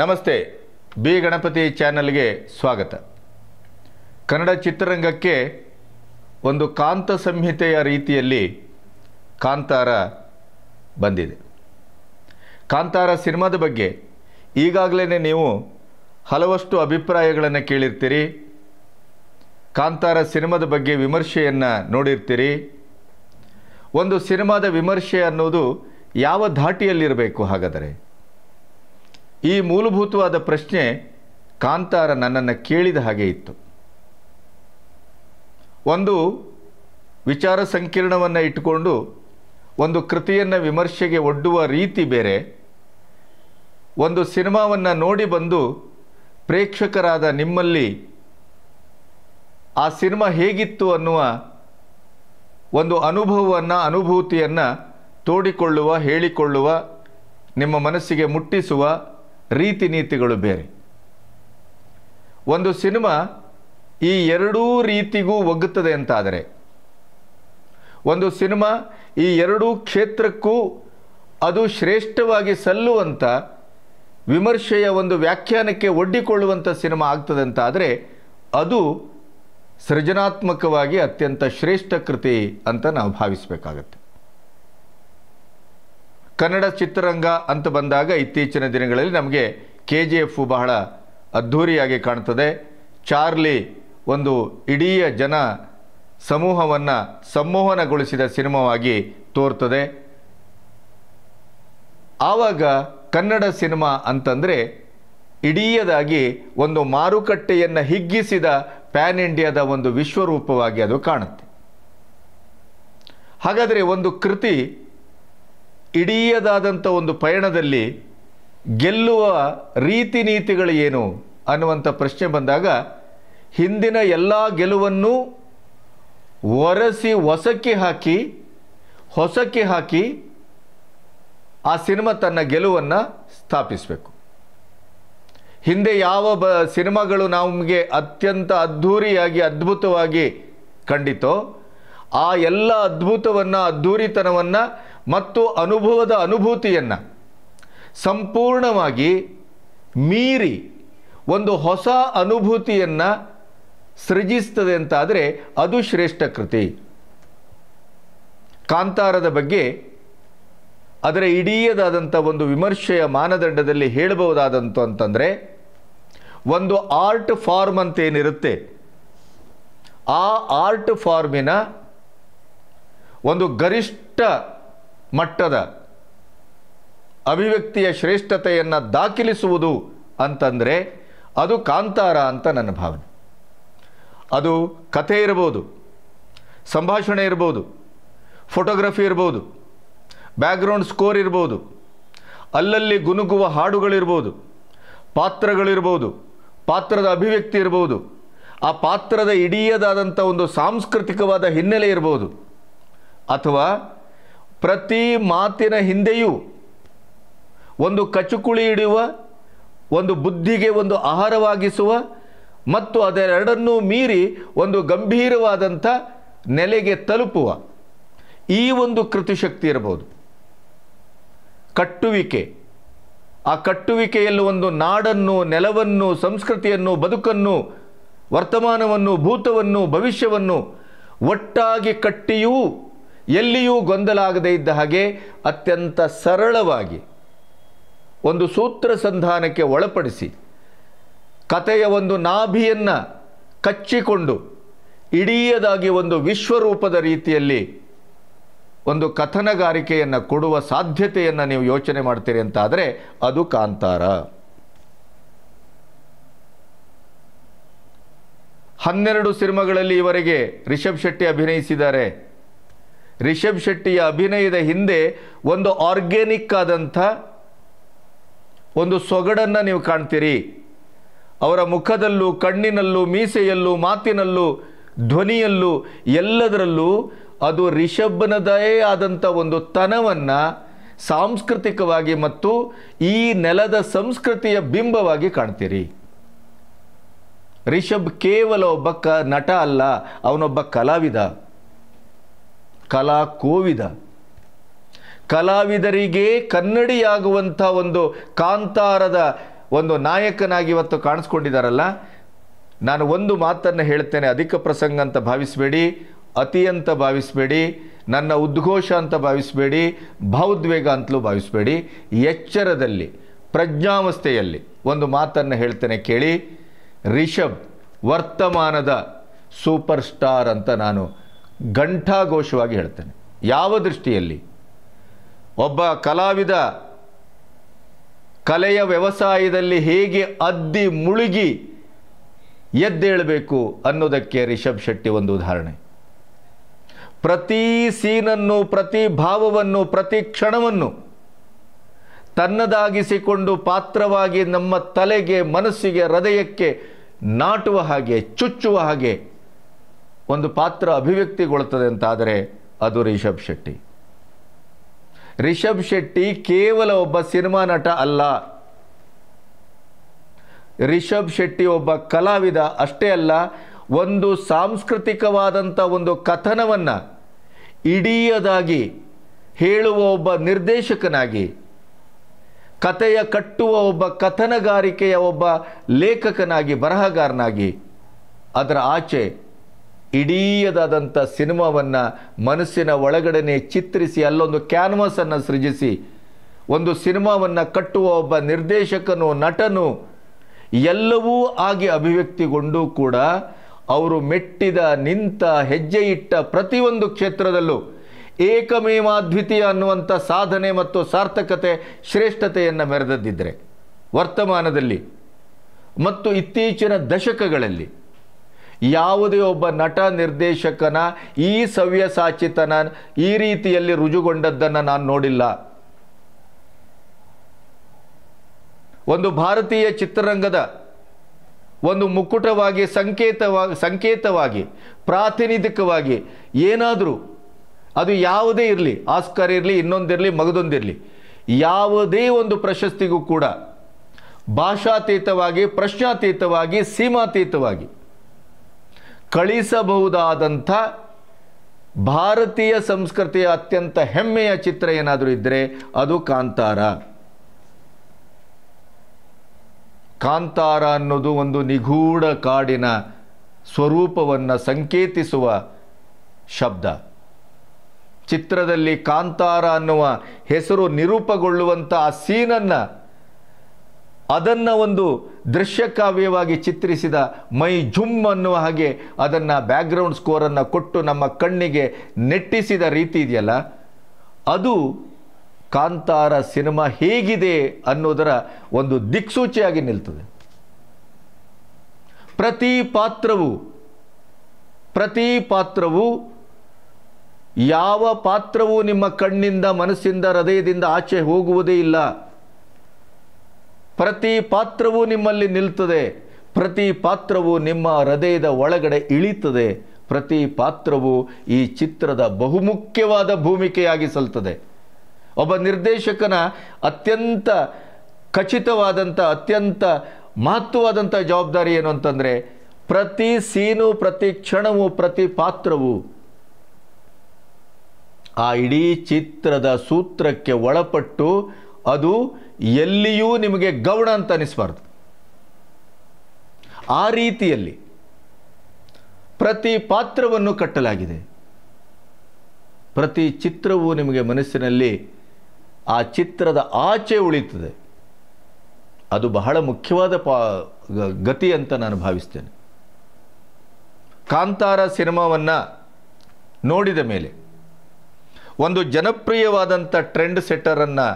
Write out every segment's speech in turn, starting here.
ನಮಸ್ತೆ ಬಿ ಗಣಪತಿ ಚಾನಲ್ಗೆ ಸ್ವಾಗತ ಕನ್ನಡ ಚಿತ್ರರಂಗಕ್ಕೆ ಒಂದು ಕಾಂತ ಸಂಹಿತೆಯ ರೀತಿಯಲ್ಲಿ ಕಾಂತಾರ ಬಂದಿದೆ ಕಾಂತಾರ ಸಿನಿಮಾದ ಬಗ್ಗೆ ಈಗಾಗಲೇ ನೀವು ಹಲವಷ್ಟು ಅಭಿಪ್ರಾಯಗಳನ್ನು ಕೇಳಿರ್ತೀರಿ ಕಾಂತಾರ ಸಿನಿಮಾದ ಬಗ್ಗೆ ವಿಮರ್ಶೆಯನ್ನು ನೋಡಿರ್ತೀರಿ ಒಂದು ಸಿನಿಮಾದ ವಿಮರ್ಶೆ ಅನ್ನೋದು ಯಾವ ಧಾಟಿಯಲ್ಲಿರಬೇಕು ಹಾಗಾದರೆ ಈ ಮೂಲಭೂತವಾದ ಪ್ರಶ್ನೆ ಕಾಂತಾರ ನನ್ನನ್ನು ಕೇಳಿದ ಹಾಗೆ ಇತ್ತು ಒಂದು ವಿಚಾರ ಸಂಕಿರಣವನ್ನು ಇಟ್ಟುಕೊಂಡು ಒಂದು ಕೃತಿಯನ್ನು ವಿಮರ್ಶೆಗೆ ಒಡ್ಡುವ ರೀತಿ ಬೇರೆ ಒಂದು ಸಿನಿಮಾವನ್ನು ನೋಡಿ ಬಂದು ಪ್ರೇಕ್ಷಕರಾದ ನಿಮ್ಮಲ್ಲಿ ಆ ಸಿನಿಮಾ ಹೇಗಿತ್ತು ಅನ್ನುವ ಒಂದು ಅನುಭವವನ್ನು ಅನುಭೂತಿಯನ್ನು ತೋಡಿಕೊಳ್ಳುವ ಹೇಳಿಕೊಳ್ಳುವ ನಿಮ್ಮ ಮನಸ್ಸಿಗೆ ಮುಟ್ಟಿಸುವ ರೀತಿ ನೀತಿಗಳು ಬೇರೆ ಒಂದು ಸಿನಿಮಾ ಈ ಎರಡೂ ರೀತಿಗೂ ಒಗ್ಗುತ್ತದೆ ಅಂತಾದರೆ ಒಂದು ಸಿನಿಮಾ ಈ ಎರಡೂ ಕ್ಷೇತ್ರಕ್ಕೂ ಅದು ಶ್ರೇಷ್ಠವಾಗಿ ಸಲ್ಲುವಂಥ ವಿಮರ್ಶೆಯ ಒಂದು ವ್ಯಾಖ್ಯಾನಕ್ಕೆ ಒಡ್ಡಿಕೊಳ್ಳುವಂಥ ಸಿನಿಮಾ ಆಗ್ತದೆ ಅಂತ ಆದರೆ ಅದು ಸೃಜನಾತ್ಮಕವಾಗಿ ಅತ್ಯಂತ ಶ್ರೇಷ್ಠ ಕೃತಿ ಅಂತ ನಾವು ಭಾವಿಸಬೇಕಾಗತ್ತೆ ಕನ್ನಡ ಚಿತ್ರರಂಗ ಅಂತ ಬಂದಾಗ ಇತ್ತೀಚಿನ ದಿನಗಳಲ್ಲಿ ನಮಗೆ ಕೆ ಜಿ ಎಫ್ ಬಹಳ ಅದ್ಧೂರಿಯಾಗಿ ಕಾಣ್ತದೆ ಚಾರ್ಲಿ ಒಂದು ಇಡೀ ಜನ ಸಮೂಹವನ್ನು ಸಂಮೋಹನಗೊಳಿಸಿದ ಸಿನಿಮಾವಾಗಿ ತೋರ್ತದೆ ಆವಾಗ ಕನ್ನಡ ಸಿನಿಮಾ ಅಂತಂದರೆ ಇಡೀಯದಾಗಿ ಒಂದು ಮಾರುಕಟ್ಟೆಯನ್ನು ಹಿಗ್ಗಿಸಿದ ಪ್ಯಾನ್ ಇಂಡಿಯಾದ ಒಂದು ವಿಶ್ವರೂಪವಾಗಿ ಅದು ಕಾಣುತ್ತೆ ಹಾಗಾದರೆ ಒಂದು ಕೃತಿ ಇಡೀಯದಾದಂಥ ಒಂದು ಪಯಣದಲ್ಲಿ ಗೆಲ್ಲುವ ರೀತಿ ನೀತಿಗಳು ಏನು ಅನ್ನುವಂಥ ಪ್ರಶ್ನೆ ಬಂದಾಗ ಹಿಂದಿನ ಎಲ್ಲ ಗೆಲುವನ್ನು ಒರೆಸಿ ಹೊಸಕ್ಕೆ ಹಾಕಿ ಹೊಸಕ್ಕೆ ಹಾಕಿ ಆ ಸಿನಿಮಾ ತನ್ನ ಗೆಲುವನ್ನು ಸ್ಥಾಪಿಸಬೇಕು ಹಿಂದೆ ಯಾವ ಬ ಸಿನಿಮಾಗಳು ನಮಗೆ ಅತ್ಯಂತ ಅದ್ಧೂರಿಯಾಗಿ ಅದ್ಭುತವಾಗಿ ಕಂಡಿತೋ ಆ ಎಲ್ಲ ಅದ್ಭುತವನ್ನು ಅದ್ಧೂರಿತನವನ್ನು ಮತ್ತು ಅನುಭವದ ಅನುಭೂತಿಯನ್ನು ಸಂಪೂರ್ಣವಾಗಿ ಮೀರಿ ಒಂದು ಹೊಸ ಅನುಭೂತಿಯನ್ನು ಸೃಜಿಸ್ತದೆ ಅಂತಾದರೆ ಅದು ಶ್ರೇಷ್ಠ ಕೃತಿ ಕಾಂತಾರದ ಬಗ್ಗೆ ಅದರ ಇಡೀಯದಾದಂಥ ಒಂದು ವಿಮರ್ಶೆಯ ಮಾನದಂಡದಲ್ಲಿ ಹೇಳಬಹುದಾದಂಥ ಅಂತಂದರೆ ಒಂದು ಆರ್ಟ್ ಫಾರ್ಮ್ ಅಂತೇನಿರುತ್ತೆ ಆ ಆರ್ಟ್ ಫಾರ್ಮಿನ ಒಂದು ಗರಿಷ್ಠ ಮಟ್ಟದ ಅಭಿವ್ಯಕ್ತಿಯ ಶ್ರೇಷ್ಠತೆಯನ್ನು ದಾಖಲಿಸುವುದು ಅಂತಂದರೆ ಅದು ಕಾಂತಾರ ಅಂತ ನನ್ನ ಭಾವನೆ ಅದು ಕಥೆ ಇರ್ಬೋದು ಸಂಭಾಷಣೆ ಇರ್ಬೋದು ಫೋಟೋಗ್ರಫಿ ಇರ್ಬೋದು ಬ್ಯಾಕ್ಗ್ರೌಂಡ್ ಸ್ಕೋರ್ ಇರ್ಬೋದು ಅಲ್ಲಲ್ಲಿ ಗುನುಗುವ ಹಾಡುಗಳಿರ್ಬೋದು ಪಾತ್ರಗಳಿರ್ಬೋದು ಪಾತ್ರದ ಅಭಿವ್ಯಕ್ತಿ ಇರ್ಬೋದು ಆ ಪಾತ್ರದ ಇಡಿಯದಾದಂಥ ಒಂದು ಸಾಂಸ್ಕೃತಿಕವಾದ ಹಿನ್ನೆಲೆ ಇರ್ಬೋದು ಅಥವಾ ಪ್ರತಿ ಮಾತಿನ ಹಿಂದೆಯೂ ಒಂದು ಕಚುಕುಳಿ ಹಿಡಿಯುವ ಒಂದು ಬುದ್ಧಿಗೆ ಒಂದು ಆಹಾರವಾಗಿಸುವ ಮತ್ತು ಅದೆರಡನ್ನೂ ಮೀರಿ ಒಂದು ಗಂಭೀರವಾದಂಥ ನೆಲೆಗೆ ತಲುಪುವ ಈ ಒಂದು ಕೃತಿಶಕ್ತಿ ಇರಬಹುದು ಕಟ್ಟುವಿಕೆ ಆ ಕಟ್ಟುವಿಕೆಯಲ್ಲಿ ಒಂದು ನಾಡನ್ನು ನೆಲವನ್ನು ಸಂಸ್ಕೃತಿಯನ್ನು ಬದುಕನ್ನು ವರ್ತಮಾನವನ್ನು ಭೂತವನ್ನು ಭವಿಷ್ಯವನ್ನು ಒಟ್ಟಾಗಿ ಕಟ್ಟಿಯೂ ಎಲ್ಲಿಯೂ ಗೊಂದಲಾಗದೇ ಇದ್ದ ಹಾಗೆ ಅತ್ಯಂತ ಸರಳವಾಗಿ ಒಂದು ಸೂತ್ರ ಸಂಧಾನಕ್ಕೆ ಒಳಪಡಿಸಿ ಕತೆಯ ಒಂದು ನಾಭಿಯನ್ನು ಕಚ್ಚಿಕೊಂಡು ಇಡೀಯದಾಗಿ ಒಂದು ವಿಶ್ವರೂಪದ ರೀತಿಯಲ್ಲಿ ಒಂದು ಕಥನಗಾರಿಕೆಯನ್ನು ಕೊಡುವ ಸಾಧ್ಯತೆಯನ್ನು ನೀವು ಯೋಚನೆ ಮಾಡ್ತೀರಿ ಅಂತಾದರೆ ಅದು ಕಾಂತಾರ ಹನ್ನೆರಡು ಸಿನಿಮಾಗಳಲ್ಲಿ ಇವರಿಗೆ ರಿಷಬ್ ಶೆಟ್ಟಿ ಅಭಿನಯಿಸಿದ್ದಾರೆ ರಿಷಬ್ ಶೆಟ್ಟಿಯ ಅಭಿನಯದ ಹಿಂದೆ ಒಂದು ಆರ್ಗ್ಯಾನಿಕ್ ಆದಂಥ ಒಂದು ಸೊಗಡನ್ನು ನೀವು ಕಾಣ್ತೀರಿ ಅವರ ಮುಖದಲ್ಲೂ ಕಣ್ಣಿನಲ್ಲೂ ಮೀಸೆಯಲ್ಲೂ ಮಾತಿನಲ್ಲೂ ಧ್ವನಿಯಲ್ಲೂ ಎಲ್ಲದರಲ್ಲೂ ಅದು ರಿಷಭನದೇ ಆದಂಥ ಒಂದು ತನವನ್ನು ಸಾಂಸ್ಕೃತಿಕವಾಗಿ ಮತ್ತು ಈ ನೆಲದ ಸಂಸ್ಕೃತಿಯ ಬಿಂಬವಾಗಿ ಕಾಣ್ತೀರಿ ರಿಷಬ್ ಕೇವಲ ಒಬ್ಬ ಕ ನಟ ಅಲ್ಲ ಅವನೊಬ್ಬ ಕಲಾವಿದ ಕಲಾ ಕೋವಿದ ಕಲಾವಿದರಿಗೆ ಕನ್ನಡಿಯಾಗುವಂಥ ಒಂದು ಕಾಂತಾರದ ಒಂದು ನಾಯಕನಾಗಿ ಇವತ್ತು ಕಾಣಿಸ್ಕೊಂಡಿದ್ದಾರಲ್ಲ ನಾನು ಒಂದು ಮಾತನ್ನು ಹೇಳ್ತೇನೆ ಅಧಿಕ ಪ್ರಸಂಗ ಅಂತ ಭಾವಿಸಬೇಡಿ ಅತಿ ಅಂತ ಭಾವಿಸಬೇಡಿ ನನ್ನ ಉದ್ಘೋಷ ಅಂತ ಭಾವಿಸಬೇಡಿ ಭಾವೋದ್ವೇಗ ಅಂತಲೂ ಭಾವಿಸಬೇಡಿ ಎಚ್ಚರದಲ್ಲಿ ಪ್ರಜ್ಞಾವಸ್ಥೆಯಲ್ಲಿ ಒಂದು ಮಾತನ್ನು ಹೇಳ್ತೇನೆ ಕೇಳಿ ರಿಷಬ್ ವರ್ತಮಾನದ ಸೂಪರ್ ಸ್ಟಾರ್ ಅಂತ ನಾನು ಘಂಟಾಘೋಷವಾಗಿ ಹೇಳ್ತೇನೆ ಯಾವ ದೃಷ್ಟಿಯಲ್ಲಿ ಒಬ್ಬ ಕಲಾವಿದ ಕಲೆಯ ವ್ಯವಸಾಯದಲ್ಲಿ ಹೇಗೆ ಅದ್ದಿ ಮುಳುಗಿ ಎದ್ದೇಳಬೇಕು ಅನ್ನೋದಕ್ಕೆ ರಿಷಬ್ ಶೆಟ್ಟಿ ಒಂದು ಉದಾಹರಣೆ ಪ್ರತಿ ಸೀನನ್ನು ಪ್ರತಿ ಭಾವವನ್ನು ಪ್ರತಿ ಕ್ಷಣವನ್ನು ತನ್ನದಾಗಿಸಿಕೊಂಡು ಪಾತ್ರವಾಗಿ ನಮ್ಮ ತಲೆಗೆ ಮನಸ್ಸಿಗೆ ಹೃದಯಕ್ಕೆ ನಾಟುವ ಹಾಗೆ ಚುಚ್ಚುವ ಹಾಗೆ ಒಂದು ಪಾತ್ರ ಅಭಿವ್ಯಕ್ತಿಗೊಳ್ತದೆ ಅಂತಾದರೆ ಅದು ರಿಷಬ್ ಶೆಟ್ಟಿ ರಿಷಬ್ ಶೆಟ್ಟಿ ಕೇವಲ ಒಬ್ಬ ಸಿನಿಮಾ ನಟ ಅಲ್ಲ ರಿಷಬ್ ಶೆಟ್ಟಿ ಒಬ್ಬ ಕಲಾವಿದ ಅಷ್ಟೇ ಅಲ್ಲ ಒಂದು ಸಾಂಸ್ಕೃತಿಕವಾದಂಥ ಒಂದು ಕಥನವನ್ನು ಇಡೀಯದಾಗಿ ಹೇಳುವ ಒಬ್ಬ ನಿರ್ದೇಶಕನಾಗಿ ಕಥೆಯ ಕಟ್ಟುವ ಒಬ್ಬ ಕಥನಗಾರಿಕೆಯ ಒಬ್ಬ ಲೇಖಕನಾಗಿ ಬರಹಗಾರನಾಗಿ ಅದರ ಆಚೆ ಇಡೀಯದಾದಂಥ ಸಿನಿಮಾವನ್ನು ಮನಸ್ಸಿನ ಒಳಗಡೆನೆ ಚಿತ್ರಿಸಿ ಅಲ್ಲೊಂದು ಕ್ಯಾನ್ವಸನ್ನು ಸೃಜಿಸಿ ಒಂದು ಸಿನಿಮಾವನ್ನು ಕಟ್ಟುವ ಒಬ್ಬ ನಿರ್ದೇಶಕನು ನಟನು ಎಲ್ಲವೂ ಆಗಿ ಅಭಿವ್ಯಕ್ತಿಗೊಂಡು ಕೂಡ ಅವರು ಮೆಟ್ಟಿದ ನಿಂತ ಹೆಜ್ಜೆ ಇಟ್ಟ ಪ್ರತಿಯೊಂದು ಕ್ಷೇತ್ರದಲ್ಲೂ ಏಕಮೇವಾದ್ವಿತೀಯ ಅನ್ನುವಂಥ ಸಾಧನೆ ಮತ್ತು ಸಾರ್ಥಕತೆ ಶ್ರೇಷ್ಠತೆಯನ್ನು ಮೆರೆದದ್ದಿದ್ದರೆ ವರ್ತಮಾನದಲ್ಲಿ ಮತ್ತು ಇತ್ತೀಚಿನ ದಶಕಗಳಲ್ಲಿ ಯಾವುದೇ ಒಬ್ಬ ನಟ ನಿರ್ದೇಶಕನ ಈ ಸವ್ಯಸಾಚಿತನ ಈ ರೀತಿಯಲ್ಲಿ ರುಜುಗೊಂಡದ್ದನ್ನು ನಾನು ನೋಡಿಲ್ಲ ಒಂದು ಭಾರತೀಯ ಚಿತ್ರರಂಗದ ಒಂದು ಮುಕುಟವಾಗಿ ಸಂಕೇತವಾಗಿ ಸಂಕೇತವಾಗಿ ಪ್ರಾತಿನಿಧಿಕವಾಗಿ ಏನಾದರೂ ಅದು ಯಾವುದೇ ಇರಲಿ ಆಸ್ಕರ್ ಇರಲಿ ಇನ್ನೊಂದಿರಲಿ ಮಗದೊಂದಿರಲಿ ಯಾವುದೇ ಒಂದು ಪ್ರಶಸ್ತಿಗೂ ಕೂಡ ಭಾಷಾತೀತವಾಗಿ ಪ್ರಶ್ನಾತೀತವಾಗಿ ಸೀಮಾತೀತವಾಗಿ ಕಳಿಸಬಹುದಾದಂಥ ಭಾರತೀಯ ಸಂಸ್ಕೃತಿಯ ಅತ್ಯಂತ ಹೆಮ್ಮೆಯ ಚಿತ್ರ ಏನಾದರೂ ಇದ್ದರೆ ಅದು ಕಾಂತಾರ ಕಾಂತಾರ ಅನ್ನೋದು ಒಂದು ನಿಗೂಢ ಕಾಡಿನ ಸ್ವರೂಪವನ್ನು ಸಂಕೇತಿಸುವ ಶಬ್ದ ಚಿತ್ರದಲ್ಲಿ ಕಾಂತಾರ ಅನ್ನುವ ಹೆಸರು ನಿರೂಪಗೊಳ್ಳುವಂಥ ಆ ಸೀನನ್ನು ಅದನ್ನು ಒಂದು ದೃಶ್ಯಕಾವ್ಯವಾಗಿ ಚಿತ್ರಿಸಿದ ಮೈ ಜುಮ್ ಅನ್ನುವ ಹಾಗೆ ಅದನ್ನು ಬ್ಯಾಕ್ಗ್ರೌಂಡ್ ಸ್ಕೋರನ್ನು ಕೊಟ್ಟು ನಮ್ಮ ಕಣ್ಣಿಗೆ ನೆಟ್ಟಿಸಿದ ರೀತಿ ಇದೆಯಲ್ಲ ಅದು ಕಾಂತಾರ ಸಿನಿಮಾ ಹೇಗಿದೆ ಅನ್ನೋದರ ಒಂದು ದಿಕ್ಸೂಚಿಯಾಗಿ ನಿಲ್ತದೆ ಪ್ರತಿ ಪಾತ್ರವು ಪ್ರತಿ ಪಾತ್ರವು ಯಾವ ಪಾತ್ರವು ನಿಮ್ಮ ಕಣ್ಣಿಂದ ಮನಸ್ಸಿಂದ ಹೃದಯದಿಂದ ಆಚೆ ಹೋಗುವುದೇ ಇಲ್ಲ ಪ್ರತಿ ಪಾತ್ರವೂ ನಿಮ್ಮಲ್ಲಿ ನಿಲ್ತದೆ ಪ್ರತಿ ಪಾತ್ರವು ನಿಮ್ಮ ಹೃದಯದ ಒಳಗಡೆ ಇಳಿತದೆ ಪ್ರತಿ ಪಾತ್ರವು ಈ ಚಿತ್ರದ ಬಹುಮುಖ್ಯವಾದ ಭೂಮಿಕೆಯಾಗಿ ಸಲ್ತದೆ ಒಬ್ಬ ನಿರ್ದೇಶಕನ ಅತ್ಯಂತ ಖಚಿತವಾದಂಥ ಅತ್ಯಂತ ಮಹತ್ವವಾದಂಥ ಜವಾಬ್ದಾರಿ ಏನು ಅಂತಂದರೆ ಪ್ರತಿ ಸೀನು ಪ್ರತಿ ಕ್ಷಣವು ಪ್ರತಿ ಪಾತ್ರವು ಆ ಇಡೀ ಚಿತ್ರದ ಸೂತ್ರಕ್ಕೆ ಒಳಪಟ್ಟು ಅದು ಎಲ್ಲಿಯೂ ನಿಮಗೆ ಗೌಣ ಅಂತ ಅನಿಸ್ಬಾರ್ದು ಆ ರೀತಿಯಲ್ಲಿ ಪ್ರತಿ ಪಾತ್ರವನ್ನು ಕಟ್ಟಲಾಗಿದೆ ಪ್ರತಿ ಚಿತ್ರವು ನಿಮಗೆ ಮನಸ್ಸಿನಲ್ಲಿ ಆ ಚಿತ್ರದ ಆಚೆ ಉಳಿತದೆ ಅದು ಬಹಳ ಮುಖ್ಯವಾದ ಪಾ ಗತಿ ಅಂತ ನಾನು ಭಾವಿಸ್ತೇನೆ ಕಾಂತಾರ ಸಿನಿಮಾವನ್ನು ನೋಡಿದ ಮೇಲೆ ಒಂದು ಜನಪ್ರಿಯವಾದಂಥ ಟ್ರೆಂಡ್ ಸೆಟ್ಟರನ್ನು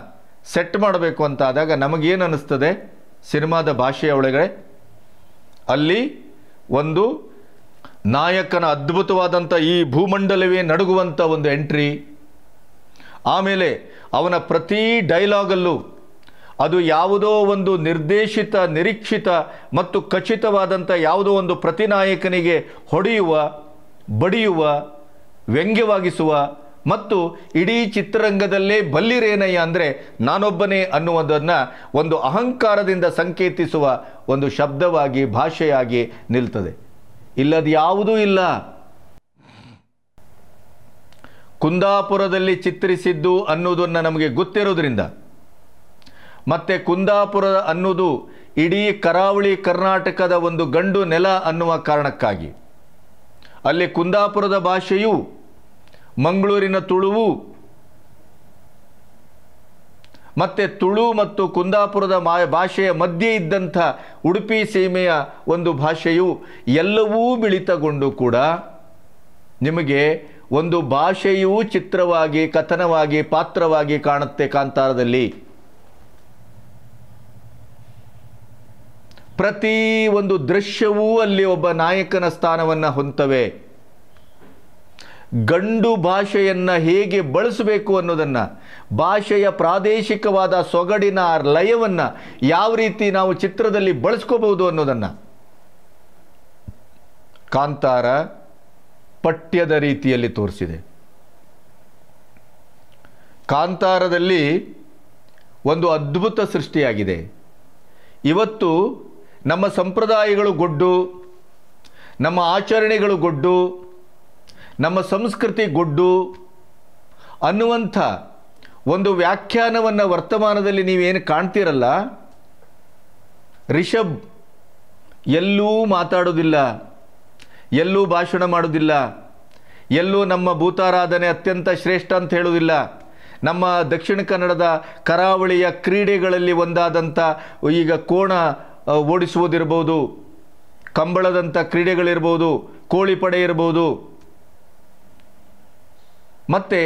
ಸೆಟ್ ಮಾಡಬೇಕು ಅಂತ ಆದಾಗ ನಮಗೇನು ಅನ್ನಿಸ್ತದೆ ಸಿನಿಮಾದ ಭಾಷೆಯ ಒಳಗಡೆ ಅಲ್ಲಿ ಒಂದು ನಾಯಕನ ಅದ್ಭುತವಾದಂಥ ಈ ಭೂಮಂಡಲವೇ ನಡುಗುವಂಥ ಒಂದು ಎಂಟ್ರಿ ಆಮೇಲೆ ಅವನ ಪ್ರತಿ ಡೈಲಾಗಲ್ಲೂ ಅದು ಯಾವುದೋ ಒಂದು ನಿರ್ದೇಶಿತ ನಿರೀಕ್ಷಿತ ಮತ್ತು ಖಚಿತವಾದಂಥ ಯಾವುದೋ ಒಂದು ಪ್ರತಿನಾಯಕನಿಗೆ ಹೊಡೆಯುವ ಬಡಿಯುವ ವ್ಯಂಗ್ಯವಾಗಿಸುವ ಮತ್ತು ಇಡೀ ಚಿತ್ರರಂಗದಲ್ಲೇ ಬಲ್ಲಿರೇನಯ್ಯ ಅಂದರೆ ನಾನೊಬ್ಬನೇ ಅನ್ನುವುದನ್ನು ಒಂದು ಅಹಂಕಾರದಿಂದ ಸಂಕೇತಿಸುವ ಒಂದು ಶಬ್ದವಾಗಿ ಭಾಷೆಯಾಗಿ ನಿಲ್ತದೆ ಇಲ್ಲದು ಯಾವುದೂ ಇಲ್ಲ ಕುಂದಾಪುರದಲ್ಲಿ ಚಿತ್ರಿಸಿದ್ದು ಅನ್ನೋದನ್ನು ನಮಗೆ ಗೊತ್ತಿರೋದ್ರಿಂದ ಮತ್ತು ಕುಂದಾಪುರ ಅನ್ನೋದು ಇಡೀ ಕರಾವಳಿ ಕರ್ನಾಟಕದ ಒಂದು ಗಂಡು ನೆಲ ಅನ್ನುವ ಕಾರಣಕ್ಕಾಗಿ ಅಲ್ಲಿ ಕುಂದಾಪುರದ ಭಾಷೆಯು ಮಂಗಳೂರಿನ ತುಳುವು ಮತ್ತು ತುಳು ಮತ್ತು ಕುಂದಾಪುರದ ಮಾ ಭಾಷೆಯ ಮಧ್ಯೆ ಇದ್ದಂಥ ಉಡುಪಿ ಸೀಮೆಯ ಒಂದು ಭಾಷೆಯು ಎಲ್ಲವೂ ಬಿಳಿತಗೊಂಡು ಕೂಡ ನಿಮಗೆ ಒಂದು ಭಾಷೆಯೂ ಚಿತ್ರವಾಗಿ ಕಥನವಾಗಿ ಪಾತ್ರವಾಗಿ ಕಾಣುತ್ತೆ ಕಾಂತಾರದಲ್ಲಿ ಪ್ರತಿ ಒಂದು ದೃಶ್ಯವೂ ಅಲ್ಲಿ ಒಬ್ಬ ನಾಯಕನ ಸ್ಥಾನವನ್ನು ಹೊಂತವೆ ಗಂಡು ಭಾಷೆಯನ್ನು ಹೇಗೆ ಬಳಸಬೇಕು ಅನ್ನೋದನ್ನು ಭಾಷೆಯ ಪ್ರಾದೇಶಿಕವಾದ ಸೊಗಡಿನ ಲಯವನ್ನು ಯಾವ ರೀತಿ ನಾವು ಚಿತ್ರದಲ್ಲಿ ಬಳಸ್ಕೋಬಹುದು ಅನ್ನೋದನ್ನು ಕಾಂತಾರ ಪಠ್ಯದ ರೀತಿಯಲ್ಲಿ ತೋರಿಸಿದೆ ಕಾಂತಾರದಲ್ಲಿ ಒಂದು ಅದ್ಭುತ ಸೃಷ್ಟಿಯಾಗಿದೆ ಇವತ್ತು ನಮ್ಮ ಸಂಪ್ರದಾಯಗಳು ಗೊಡ್ಡು ನಮ್ಮ ಆಚರಣೆಗಳು ಗೊಡ್ಡು ನಮ್ಮ ಸಂಸ್ಕೃತಿ ಗೊಡ್ಡು ಅನ್ನುವಂಥ ಒಂದು ವ್ಯಾಖ್ಯಾನವನ್ನು ವರ್ತಮಾನದಲ್ಲಿ ನೀವೇನು ಕಾಣ್ತೀರಲ್ಲ ರಿಷಬ್ ಎಲ್ಲೂ ಮಾತಾಡೋದಿಲ್ಲ ಎಲ್ಲೂ ಭಾಷಣ ಮಾಡುವುದಿಲ್ಲ ಎಲ್ಲೂ ನಮ್ಮ ಭೂತಾರಾಧನೆ ಅತ್ಯಂತ ಶ್ರೇಷ್ಠ ಅಂತ ಹೇಳುವುದಿಲ್ಲ ನಮ್ಮ ದಕ್ಷಿಣ ಕನ್ನಡದ ಕರಾವಳಿಯ ಕ್ರೀಡೆಗಳಲ್ಲಿ ಒಂದಾದಂಥ ಈಗ ಕೋಣ ಓಡಿಸುವುದಿರ್ಬೋದು ಕಂಬಳದಂಥ ಕ್ರೀಡೆಗಳಿರ್ಬೋದು ಕೋಳಿ ಪಡೆ ಇರ್ಬೋದು ಮತ್ತು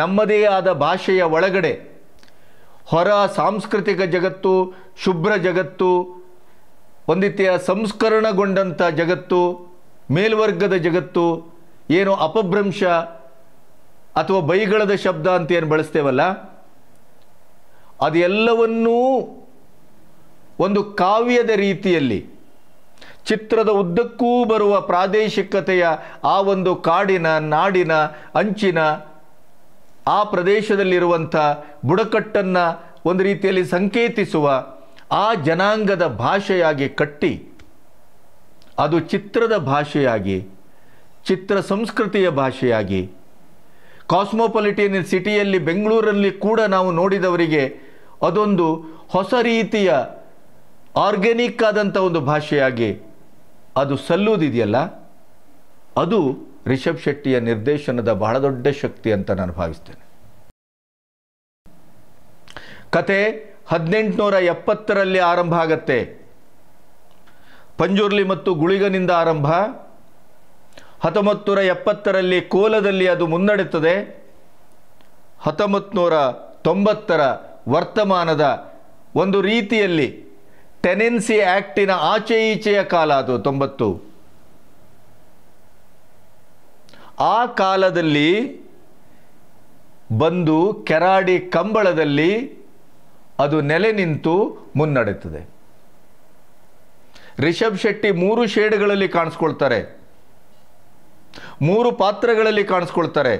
ನಮ್ಮದೇ ಆದ ಭಾಷೆಯ ಒಳಗಡೆ ಹೊರ ಸಾಂಸ್ಕೃತಿಕ ಜಗತ್ತು ಶುಭ್ರ ಜಗತ್ತು ಒಂದಿತ್ಯ ಸಂಸ್ಕರಣಗೊಂಡಂಥ ಜಗತ್ತು ಮೇಲ್ವರ್ಗದ ಜಗತ್ತು ಏನು ಅಪಭ್ರಂಶ ಅಥವಾ ಬೈಗಳದ ಶಬ್ದ ಅಂತ ಏನು ಬಳಸ್ತೇವಲ್ಲ ಅದೆಲ್ಲವನ್ನೂ ಒಂದು ಕಾವ್ಯದ ರೀತಿಯಲ್ಲಿ ಚಿತ್ರದ ಉದ್ದಕ್ಕೂ ಬರುವ ಪ್ರಾದೇಶಿಕತೆಯ ಆ ಒಂದು ಕಾಡಿನ ನಾಡಿನ ಅಂಚಿನ ಆ ಪ್ರದೇಶದಲ್ಲಿರುವಂಥ ಬುಡಕಟ್ಟನ್ನು ಒಂದು ರೀತಿಯಲ್ಲಿ ಸಂಕೇತಿಸುವ ಆ ಜನಾಂಗದ ಭಾಷೆಯಾಗಿ ಕಟ್ಟಿ ಅದು ಚಿತ್ರದ ಭಾಷೆಯಾಗಿ ಚಿತ್ರ ಸಂಸ್ಕೃತಿಯ ಭಾಷೆಯಾಗಿ ಕಾಸ್ಮೋಪಾಲಿಟಿಯನ್ ಸಿಟಿಯಲ್ಲಿ ಬೆಂಗಳೂರಲ್ಲಿ ಕೂಡ ನಾವು ನೋಡಿದವರಿಗೆ ಅದೊಂದು ಹೊಸ ರೀತಿಯ ಆರ್ಗ್ಯಾನಿಕ್ ಆದಂಥ ಒಂದು ಭಾಷೆಯಾಗಿ ಅದು ಸಲ್ಲುವುದಿದೆಯಲ್ಲ ಅದು ರಿಷಬ್ ಶೆಟ್ಟಿಯ ನಿರ್ದೇಶನದ ಬಹಳ ದೊಡ್ಡ ಶಕ್ತಿ ಅಂತ ನಾನು ಭಾವಿಸ್ತೇನೆ ಕತೆ ಹದಿನೆಂಟುನೂರ ಎಪ್ಪತ್ತರಲ್ಲಿ ಆರಂಭ ಆಗತ್ತೆ ಪಂಜುರ್ಲಿ ಮತ್ತು ಗುಳಿಗನಿಂದ ಆರಂಭ ನೂರ ಎಪ್ಪತ್ತರಲ್ಲಿ ಕೋಲದಲ್ಲಿ ಅದು ಮುನ್ನಡೆಯುತ್ತದೆ ಹತ್ತೊಂಬತ್ತು ತೊಂಬತ್ತರ ವರ್ತಮಾನದ ಒಂದು ರೀತಿಯಲ್ಲಿ ಟೆನೆನ್ಸಿ ಆ್ಯಕ್ಟಿನ ಆಚೆ ಈಚೆಯ ಕಾಲ ಅದು ತೊಂಬತ್ತು ಆ ಕಾಲದಲ್ಲಿ ಬಂದು ಕೆರಾಡಿ ಕಂಬಳದಲ್ಲಿ ಅದು ನೆಲೆ ನಿಂತು ಮುನ್ನಡೆಯುತ್ತದೆ ರಿಷಬ್ ಶೆಟ್ಟಿ ಮೂರು ಶೇಡ್ಗಳಲ್ಲಿ ಕಾಣಿಸ್ಕೊಳ್ತಾರೆ ಮೂರು ಪಾತ್ರಗಳಲ್ಲಿ ಕಾಣಿಸ್ಕೊಳ್ತಾರೆ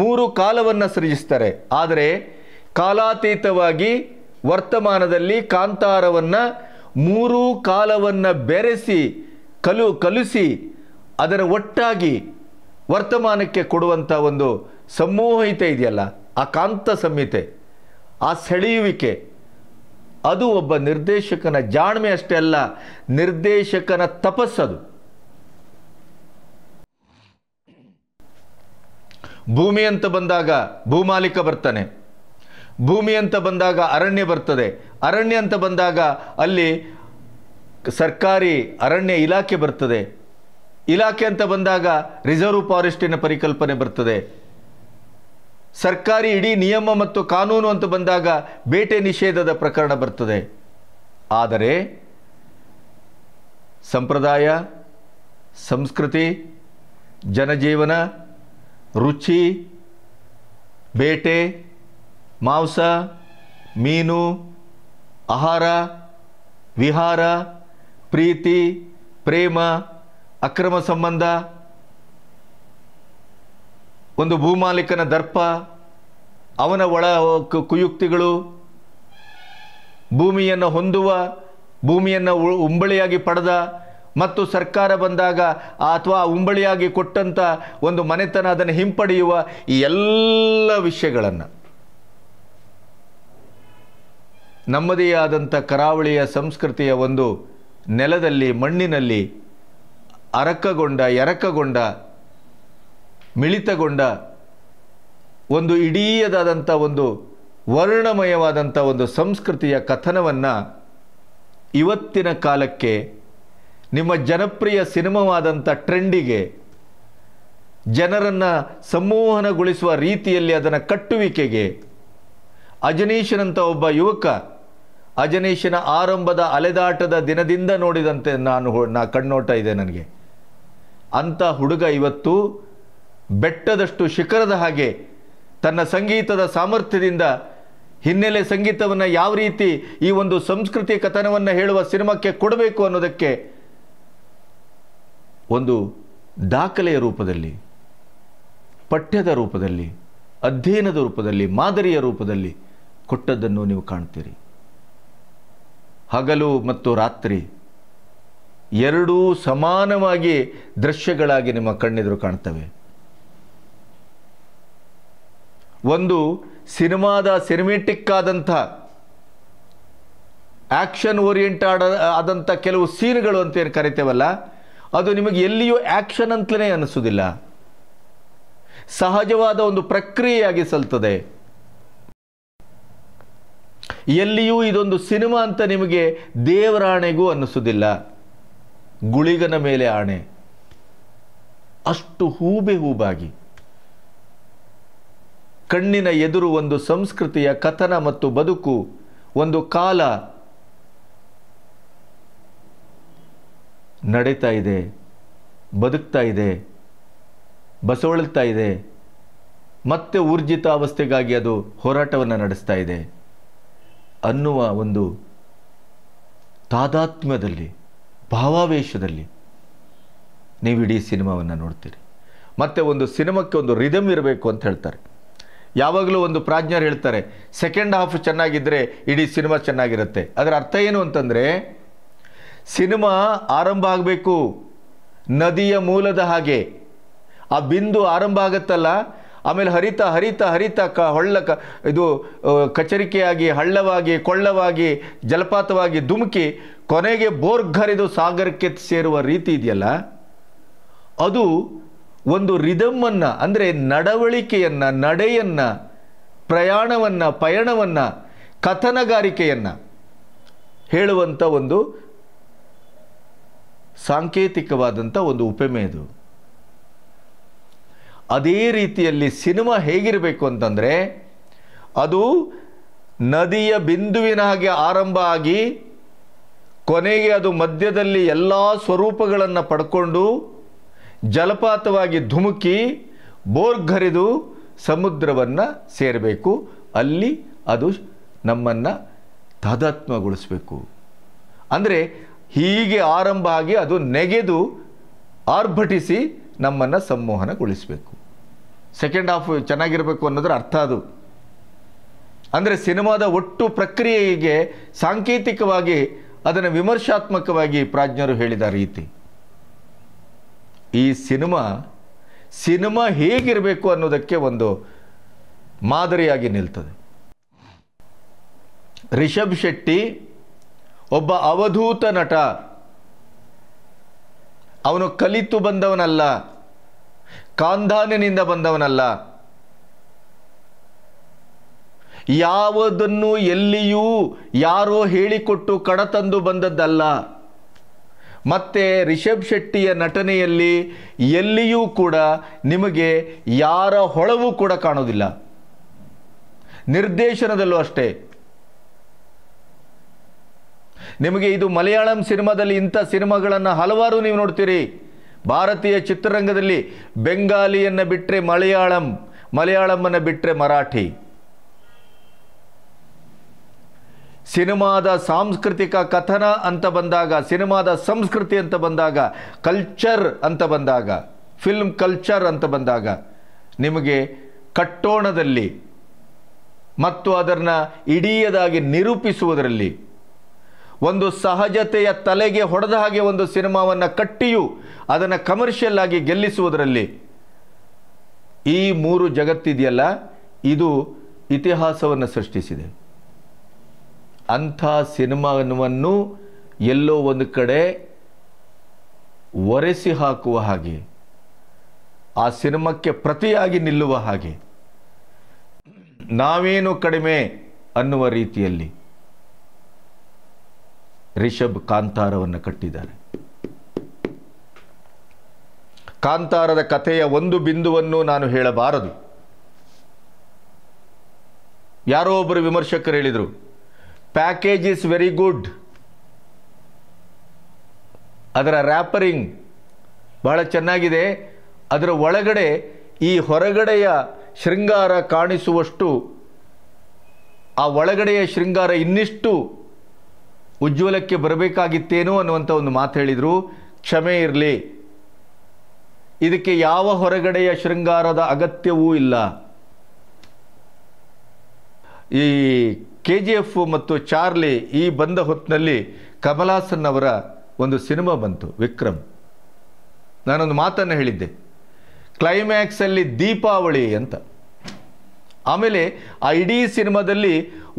ಮೂರು ಕಾಲವನ್ನು ಸೃಜಿಸ್ತಾರೆ ಆದರೆ ಕಾಲಾತೀತವಾಗಿ ವರ್ತಮಾನದಲ್ಲಿ ಕಾಂತಾರವನ್ನು ಮೂರು ಕಾಲವನ್ನು ಬೆರೆಸಿ ಕಲು ಕಲಿಸಿ ಅದರ ಒಟ್ಟಾಗಿ ವರ್ತಮಾನಕ್ಕೆ ಕೊಡುವಂಥ ಒಂದು ಸಮೂಹಿತೆ ಇದೆಯಲ್ಲ ಆ ಕಾಂತ ಸಂಹಿತೆ ಆ ಸೆಳೆಯುವಿಕೆ ಅದು ಒಬ್ಬ ನಿರ್ದೇಶಕನ ಜಾಣ್ಮೆ ಅಷ್ಟೇ ಅಲ್ಲ ನಿರ್ದೇಶಕನ ತಪಸ್ಸದು ಭೂಮಿ ಅಂತ ಬಂದಾಗ ಭೂಮಾಲಿಕ ಬರ್ತಾನೆ ಭೂಮಿ ಅಂತ ಬಂದಾಗ ಅರಣ್ಯ ಬರ್ತದೆ ಅರಣ್ಯ ಅಂತ ಬಂದಾಗ ಅಲ್ಲಿ ಸರ್ಕಾರಿ ಅರಣ್ಯ ಇಲಾಖೆ ಬರ್ತದೆ ಇಲಾಖೆ ಅಂತ ಬಂದಾಗ ರಿಸರ್ವ್ ಫಾರೆಸ್ಟಿನ ಪರಿಕಲ್ಪನೆ ಬರ್ತದೆ ಸರ್ಕಾರಿ ಇಡೀ ನಿಯಮ ಮತ್ತು ಕಾನೂನು ಅಂತ ಬಂದಾಗ ಬೇಟೆ ನಿಷೇಧದ ಪ್ರಕರಣ ಬರ್ತದೆ ಆದರೆ ಸಂಪ್ರದಾಯ ಸಂಸ್ಕೃತಿ ಜನಜೀವನ ರುಚಿ ಬೇಟೆ ಮಾಂಸ ಮೀನು ಆಹಾರ ವಿಹಾರ ಪ್ರೀತಿ ಪ್ರೇಮ ಅಕ್ರಮ ಸಂಬಂಧ ಒಂದು ಭೂಮಾಲೀಕನ ದರ್ಪ ಅವನ ಒಳ ಕುಯುಕ್ತಿಗಳು ಭೂಮಿಯನ್ನು ಹೊಂದುವ ಭೂಮಿಯನ್ನು ಉಂಬಳಿಯಾಗಿ ಪಡೆದ ಮತ್ತು ಸರ್ಕಾರ ಬಂದಾಗ ಅಥವಾ ಉಂಬಳಿಯಾಗಿ ಕೊಟ್ಟಂಥ ಒಂದು ಮನೆತನ ಅದನ್ನು ಹಿಂಪಡೆಯುವ ಈ ಎಲ್ಲ ವಿಷಯಗಳನ್ನು ನಮ್ಮದೇ ಆದಂಥ ಕರಾವಳಿಯ ಸಂಸ್ಕೃತಿಯ ಒಂದು ನೆಲದಲ್ಲಿ ಮಣ್ಣಿನಲ್ಲಿ ಅರಕಗೊಂಡ ಎರಕಗೊಂಡ ಮಿಳಿತಗೊಂಡ ಒಂದು ಇಡೀಯದಾದಂಥ ಒಂದು ವರ್ಣಮಯವಾದಂಥ ಒಂದು ಸಂಸ್ಕೃತಿಯ ಕಥನವನ್ನು ಇವತ್ತಿನ ಕಾಲಕ್ಕೆ ನಿಮ್ಮ ಜನಪ್ರಿಯ ಸಿನಿಮಾವಾದಂಥ ಟ್ರೆಂಡಿಗೆ ಜನರನ್ನು ಸಂಮೋಹನಗೊಳಿಸುವ ರೀತಿಯಲ್ಲಿ ಅದನ್ನು ಕಟ್ಟುವಿಕೆಗೆ ಅಜನೀಶನಂಥ ಒಬ್ಬ ಯುವಕ ಅಜನೀಶನ ಆರಂಭದ ಅಲೆದಾಟದ ದಿನದಿಂದ ನೋಡಿದಂತೆ ನಾನು ನಾ ಕಣ್ಣೋಟ ಇದೆ ನನಗೆ ಅಂಥ ಹುಡುಗ ಇವತ್ತು ಬೆಟ್ಟದಷ್ಟು ಶಿಖರದ ಹಾಗೆ ತನ್ನ ಸಂಗೀತದ ಸಾಮರ್ಥ್ಯದಿಂದ ಹಿನ್ನೆಲೆ ಸಂಗೀತವನ್ನು ಯಾವ ರೀತಿ ಈ ಒಂದು ಸಂಸ್ಕೃತಿ ಕಥನವನ್ನು ಹೇಳುವ ಸಿನಿಮಾಕ್ಕೆ ಕೊಡಬೇಕು ಅನ್ನೋದಕ್ಕೆ ಒಂದು ದಾಖಲೆಯ ರೂಪದಲ್ಲಿ ಪಠ್ಯದ ರೂಪದಲ್ಲಿ ಅಧ್ಯಯನದ ರೂಪದಲ್ಲಿ ಮಾದರಿಯ ರೂಪದಲ್ಲಿ ಕೊಟ್ಟದ್ದನ್ನು ನೀವು ಕಾಣ್ತೀರಿ ಹಗಲು ಮತ್ತು ರಾತ್ರಿ ಎರಡೂ ಸಮಾನವಾಗಿ ದೃಶ್ಯಗಳಾಗಿ ನಿಮ್ಮ ಕಣ್ಣೆದುರು ಕಾಣ್ತವೆ ಒಂದು ಸಿನಿಮಾದ ಸಿನಿಮೆಟಿಕ್ ಆದಂಥ ಆ್ಯಕ್ಷನ್ ಆಡ ಆದಂಥ ಕೆಲವು ಸೀನ್ಗಳು ಏನು ಕರಿತೇವಲ್ಲ ಅದು ನಿಮಗೆ ಎಲ್ಲಿಯೂ ಆ್ಯಕ್ಷನ್ ಅಂತಲೇ ಅನಿಸೋದಿಲ್ಲ ಸಹಜವಾದ ಒಂದು ಪ್ರಕ್ರಿಯೆಯಾಗಿ ಸಲ್ತದೆ ಎಲ್ಲಿಯೂ ಇದೊಂದು ಸಿನಿಮಾ ಅಂತ ನಿಮಗೆ ದೇವರ ಆಣೆಗೂ ಅನ್ನಿಸೋದಿಲ್ಲ ಗುಳಿಗನ ಮೇಲೆ ಆಣೆ ಅಷ್ಟು ಹೂಬೆ ಹೂಬಾಗಿ ಕಣ್ಣಿನ ಎದುರು ಒಂದು ಸಂಸ್ಕೃತಿಯ ಕಥನ ಮತ್ತು ಬದುಕು ಒಂದು ಕಾಲ ನಡೀತಾ ಇದೆ ಬದುಕ್ತಾ ಇದೆ ಬಸವಳ್ತಾ ಇದೆ ಮತ್ತೆ ಊರ್ಜಿತ ಅವಸ್ಥೆಗಾಗಿ ಅದು ಹೋರಾಟವನ್ನು ನಡೆಸ್ತಾ ಇದೆ ಅನ್ನುವ ಒಂದು ತಾದಾತ್ಮ್ಯದಲ್ಲಿ ಭಾವಾವೇಶದಲ್ಲಿ ನೀವು ಇಡೀ ಸಿನಿಮಾವನ್ನು ನೋಡ್ತೀರಿ ಮತ್ತು ಒಂದು ಸಿನಿಮಾಕ್ಕೆ ಒಂದು ರಿದಮ್ ಇರಬೇಕು ಅಂತ ಹೇಳ್ತಾರೆ ಯಾವಾಗಲೂ ಒಂದು ಪ್ರಾಜ್ಞರು ಹೇಳ್ತಾರೆ ಸೆಕೆಂಡ್ ಹಾಫ್ ಚೆನ್ನಾಗಿದ್ದರೆ ಇಡೀ ಸಿನಿಮಾ ಚೆನ್ನಾಗಿರುತ್ತೆ ಅದರ ಅರ್ಥ ಏನು ಅಂತಂದರೆ ಸಿನಿಮಾ ಆರಂಭ ಆಗಬೇಕು ನದಿಯ ಮೂಲದ ಹಾಗೆ ಆ ಬಿಂದು ಆರಂಭ ಆಗುತ್ತಲ್ಲ ಆಮೇಲೆ ಹರಿತಾ ಹರಿತಾ ಹರಿತ ಕ ಹೊಳ್ಳ ಕ ಇದು ಕಚರಿಕೆಯಾಗಿ ಹಳ್ಳವಾಗಿ ಕೊಳ್ಳವಾಗಿ ಜಲಪಾತವಾಗಿ ಧುಮುಕಿ ಕೊನೆಗೆ ಬೋರ್ಘರಿದು ಸಾಗರಕ್ಕೆ ಸೇರುವ ರೀತಿ ಇದೆಯಲ್ಲ ಅದು ಒಂದು ರಿದಮ್ಮನ್ನು ಅಂದರೆ ನಡವಳಿಕೆಯನ್ನು ನಡೆಯನ್ನು ಪ್ರಯಾಣವನ್ನು ಪಯಣವನ್ನು ಕಥನಗಾರಿಕೆಯನ್ನು ಹೇಳುವಂಥ ಒಂದು ಸಾಂಕೇತಿಕವಾದಂಥ ಒಂದು ಉಪಮೆ ಇದು ಅದೇ ರೀತಿಯಲ್ಲಿ ಸಿನಿಮಾ ಹೇಗಿರಬೇಕು ಅಂತಂದರೆ ಅದು ನದಿಯ ಬಿಂದುವಿನ ಹಾಗೆ ಆರಂಭ ಆಗಿ ಕೊನೆಗೆ ಅದು ಮಧ್ಯದಲ್ಲಿ ಎಲ್ಲ ಸ್ವರೂಪಗಳನ್ನು ಪಡ್ಕೊಂಡು ಜಲಪಾತವಾಗಿ ಧುಮುಕಿ ಬೋರ್ಘರಿದು ಸಮುದ್ರವನ್ನು ಸೇರಬೇಕು ಅಲ್ಲಿ ಅದು ನಮ್ಮನ್ನು ತಾದಾತ್ಮ್ಯಗೊಳಿಸಬೇಕು ಅಂದರೆ ಹೀಗೆ ಆರಂಭ ಆಗಿ ಅದು ನೆಗೆದು ಆರ್ಭಟಿಸಿ ನಮ್ಮನ್ನು ಸಂಮೋಹನಗೊಳಿಸಬೇಕು ಸೆಕೆಂಡ್ ಹಾಫ್ ಚೆನ್ನಾಗಿರಬೇಕು ಅನ್ನೋದ್ರ ಅರ್ಥ ಅದು ಅಂದರೆ ಸಿನಿಮಾದ ಒಟ್ಟು ಪ್ರಕ್ರಿಯೆಗೆ ಸಾಂಕೇತಿಕವಾಗಿ ಅದನ್ನು ವಿಮರ್ಶಾತ್ಮಕವಾಗಿ ಪ್ರಾಜ್ಞರು ಹೇಳಿದ ರೀತಿ ಈ ಸಿನಿಮಾ ಸಿನಿಮಾ ಹೇಗಿರಬೇಕು ಅನ್ನೋದಕ್ಕೆ ಒಂದು ಮಾದರಿಯಾಗಿ ನಿಲ್ತದೆ ರಿಷಬ್ ಶೆಟ್ಟಿ ಒಬ್ಬ ಅವಧೂತ ನಟ ಅವನು ಕಲಿತು ಬಂದವನಲ್ಲ ಕಾಂಧಾನಿನಿಂದ ಬಂದವನಲ್ಲ ಯಾವುದನ್ನು ಎಲ್ಲಿಯೂ ಯಾರೋ ಹೇಳಿಕೊಟ್ಟು ಕಡತಂದು ಬಂದದ್ದಲ್ಲ ಮತ್ತು ರಿಷಬ್ ಶೆಟ್ಟಿಯ ನಟನೆಯಲ್ಲಿ ಎಲ್ಲಿಯೂ ಕೂಡ ನಿಮಗೆ ಯಾರ ಹೊಳವು ಕೂಡ ಕಾಣೋದಿಲ್ಲ ನಿರ್ದೇಶನದಲ್ಲೂ ಅಷ್ಟೇ ನಿಮಗೆ ಇದು ಮಲಯಾಳಂ ಸಿನಿಮಾದಲ್ಲಿ ಇಂಥ ಸಿನಿಮಾಗಳನ್ನು ಹಲವಾರು ನೀವು ನೋಡ್ತೀರಿ ಭಾರತೀಯ ಚಿತ್ರರಂಗದಲ್ಲಿ ಬೆಂಗಾಲಿಯನ್ನು ಬಿಟ್ಟರೆ ಮಲಯಾಳಂ ಮಲಯಾಳಮನ್ನು ಬಿಟ್ಟರೆ ಮರಾಠಿ ಸಿನಿಮಾದ ಸಾಂಸ್ಕೃತಿಕ ಕಥನ ಅಂತ ಬಂದಾಗ ಸಿನಿಮಾದ ಸಂಸ್ಕೃತಿ ಅಂತ ಬಂದಾಗ ಕಲ್ಚರ್ ಅಂತ ಬಂದಾಗ ಫಿಲ್ಮ್ ಕಲ್ಚರ್ ಅಂತ ಬಂದಾಗ ನಿಮಗೆ ಕಟ್ಟೋಣದಲ್ಲಿ ಮತ್ತು ಅದನ್ನು ಇಡೀಯದಾಗಿ ನಿರೂಪಿಸುವುದರಲ್ಲಿ ಒಂದು ಸಹಜತೆಯ ತಲೆಗೆ ಹೊಡೆದ ಹಾಗೆ ಒಂದು ಸಿನಿಮಾವನ್ನು ಕಟ್ಟಿಯು ಅದನ್ನು ಕಮರ್ಷಿಯಲ್ ಆಗಿ ಗೆಲ್ಲಿಸುವುದರಲ್ಲಿ ಈ ಮೂರು ಜಗತ್ತಿದೆಯಲ್ಲ ಇದು ಇತಿಹಾಸವನ್ನು ಸೃಷ್ಟಿಸಿದೆ ಅಂಥ ಸಿನಿಮಾವನ್ನು ಎಲ್ಲೋ ಒಂದು ಕಡೆ ಒರೆಸಿ ಹಾಕುವ ಹಾಗೆ ಆ ಸಿನಿಮಾಕ್ಕೆ ಪ್ರತಿಯಾಗಿ ನಿಲ್ಲುವ ಹಾಗೆ ನಾವೇನು ಕಡಿಮೆ ಅನ್ನುವ ರೀತಿಯಲ್ಲಿ ರಿಷಬ್ ಕಾಂತಾರವನ್ನು ಕಟ್ಟಿದ್ದಾರೆ ಕಾಂತಾರದ ಕಥೆಯ ಒಂದು ಬಿಂದುವನ್ನು ನಾನು ಹೇಳಬಾರದು ಯಾರೋ ಒಬ್ಬರು ವಿಮರ್ಶಕರು ಹೇಳಿದರು ಪ್ಯಾಕೇಜ್ ಇಸ್ ವೆರಿ ಗುಡ್ ಅದರ ರ್ಯಾಪರಿಂಗ್ ಬಹಳ ಚೆನ್ನಾಗಿದೆ ಅದರ ಒಳಗಡೆ ಈ ಹೊರಗಡೆಯ ಶೃಂಗಾರ ಕಾಣಿಸುವಷ್ಟು ಆ ಒಳಗಡೆಯ ಶೃಂಗಾರ ಇನ್ನಿಷ್ಟು ಉಜ್ವಲಕ್ಕೆ ಬರಬೇಕಾಗಿತ್ತೇನೋ ಅನ್ನುವಂಥ ಒಂದು ಮಾತು ಹೇಳಿದರು ಕ್ಷಮೆ ಇರಲಿ ಇದಕ್ಕೆ ಯಾವ ಹೊರಗಡೆಯ ಶೃಂಗಾರದ ಅಗತ್ಯವೂ ಇಲ್ಲ ಈ ಕೆ ಜಿ ಎಫ್ ಮತ್ತು ಚಾರ್ಲಿ ಈ ಬಂದ ಹೊತ್ತಿನಲ್ಲಿ ಕಮಲಾಸನ್ ಅವರ ಒಂದು ಸಿನಿಮಾ ಬಂತು ವಿಕ್ರಮ್ ನಾನೊಂದು ಮಾತನ್ನು ಹೇಳಿದ್ದೆ ಕ್ಲೈಮ್ಯಾಕ್ಸಲ್ಲಿ ದೀಪಾವಳಿ ಅಂತ ಆಮೇಲೆ ಆ ಇಡೀ ಸಿನಿಮಾದಲ್ಲಿ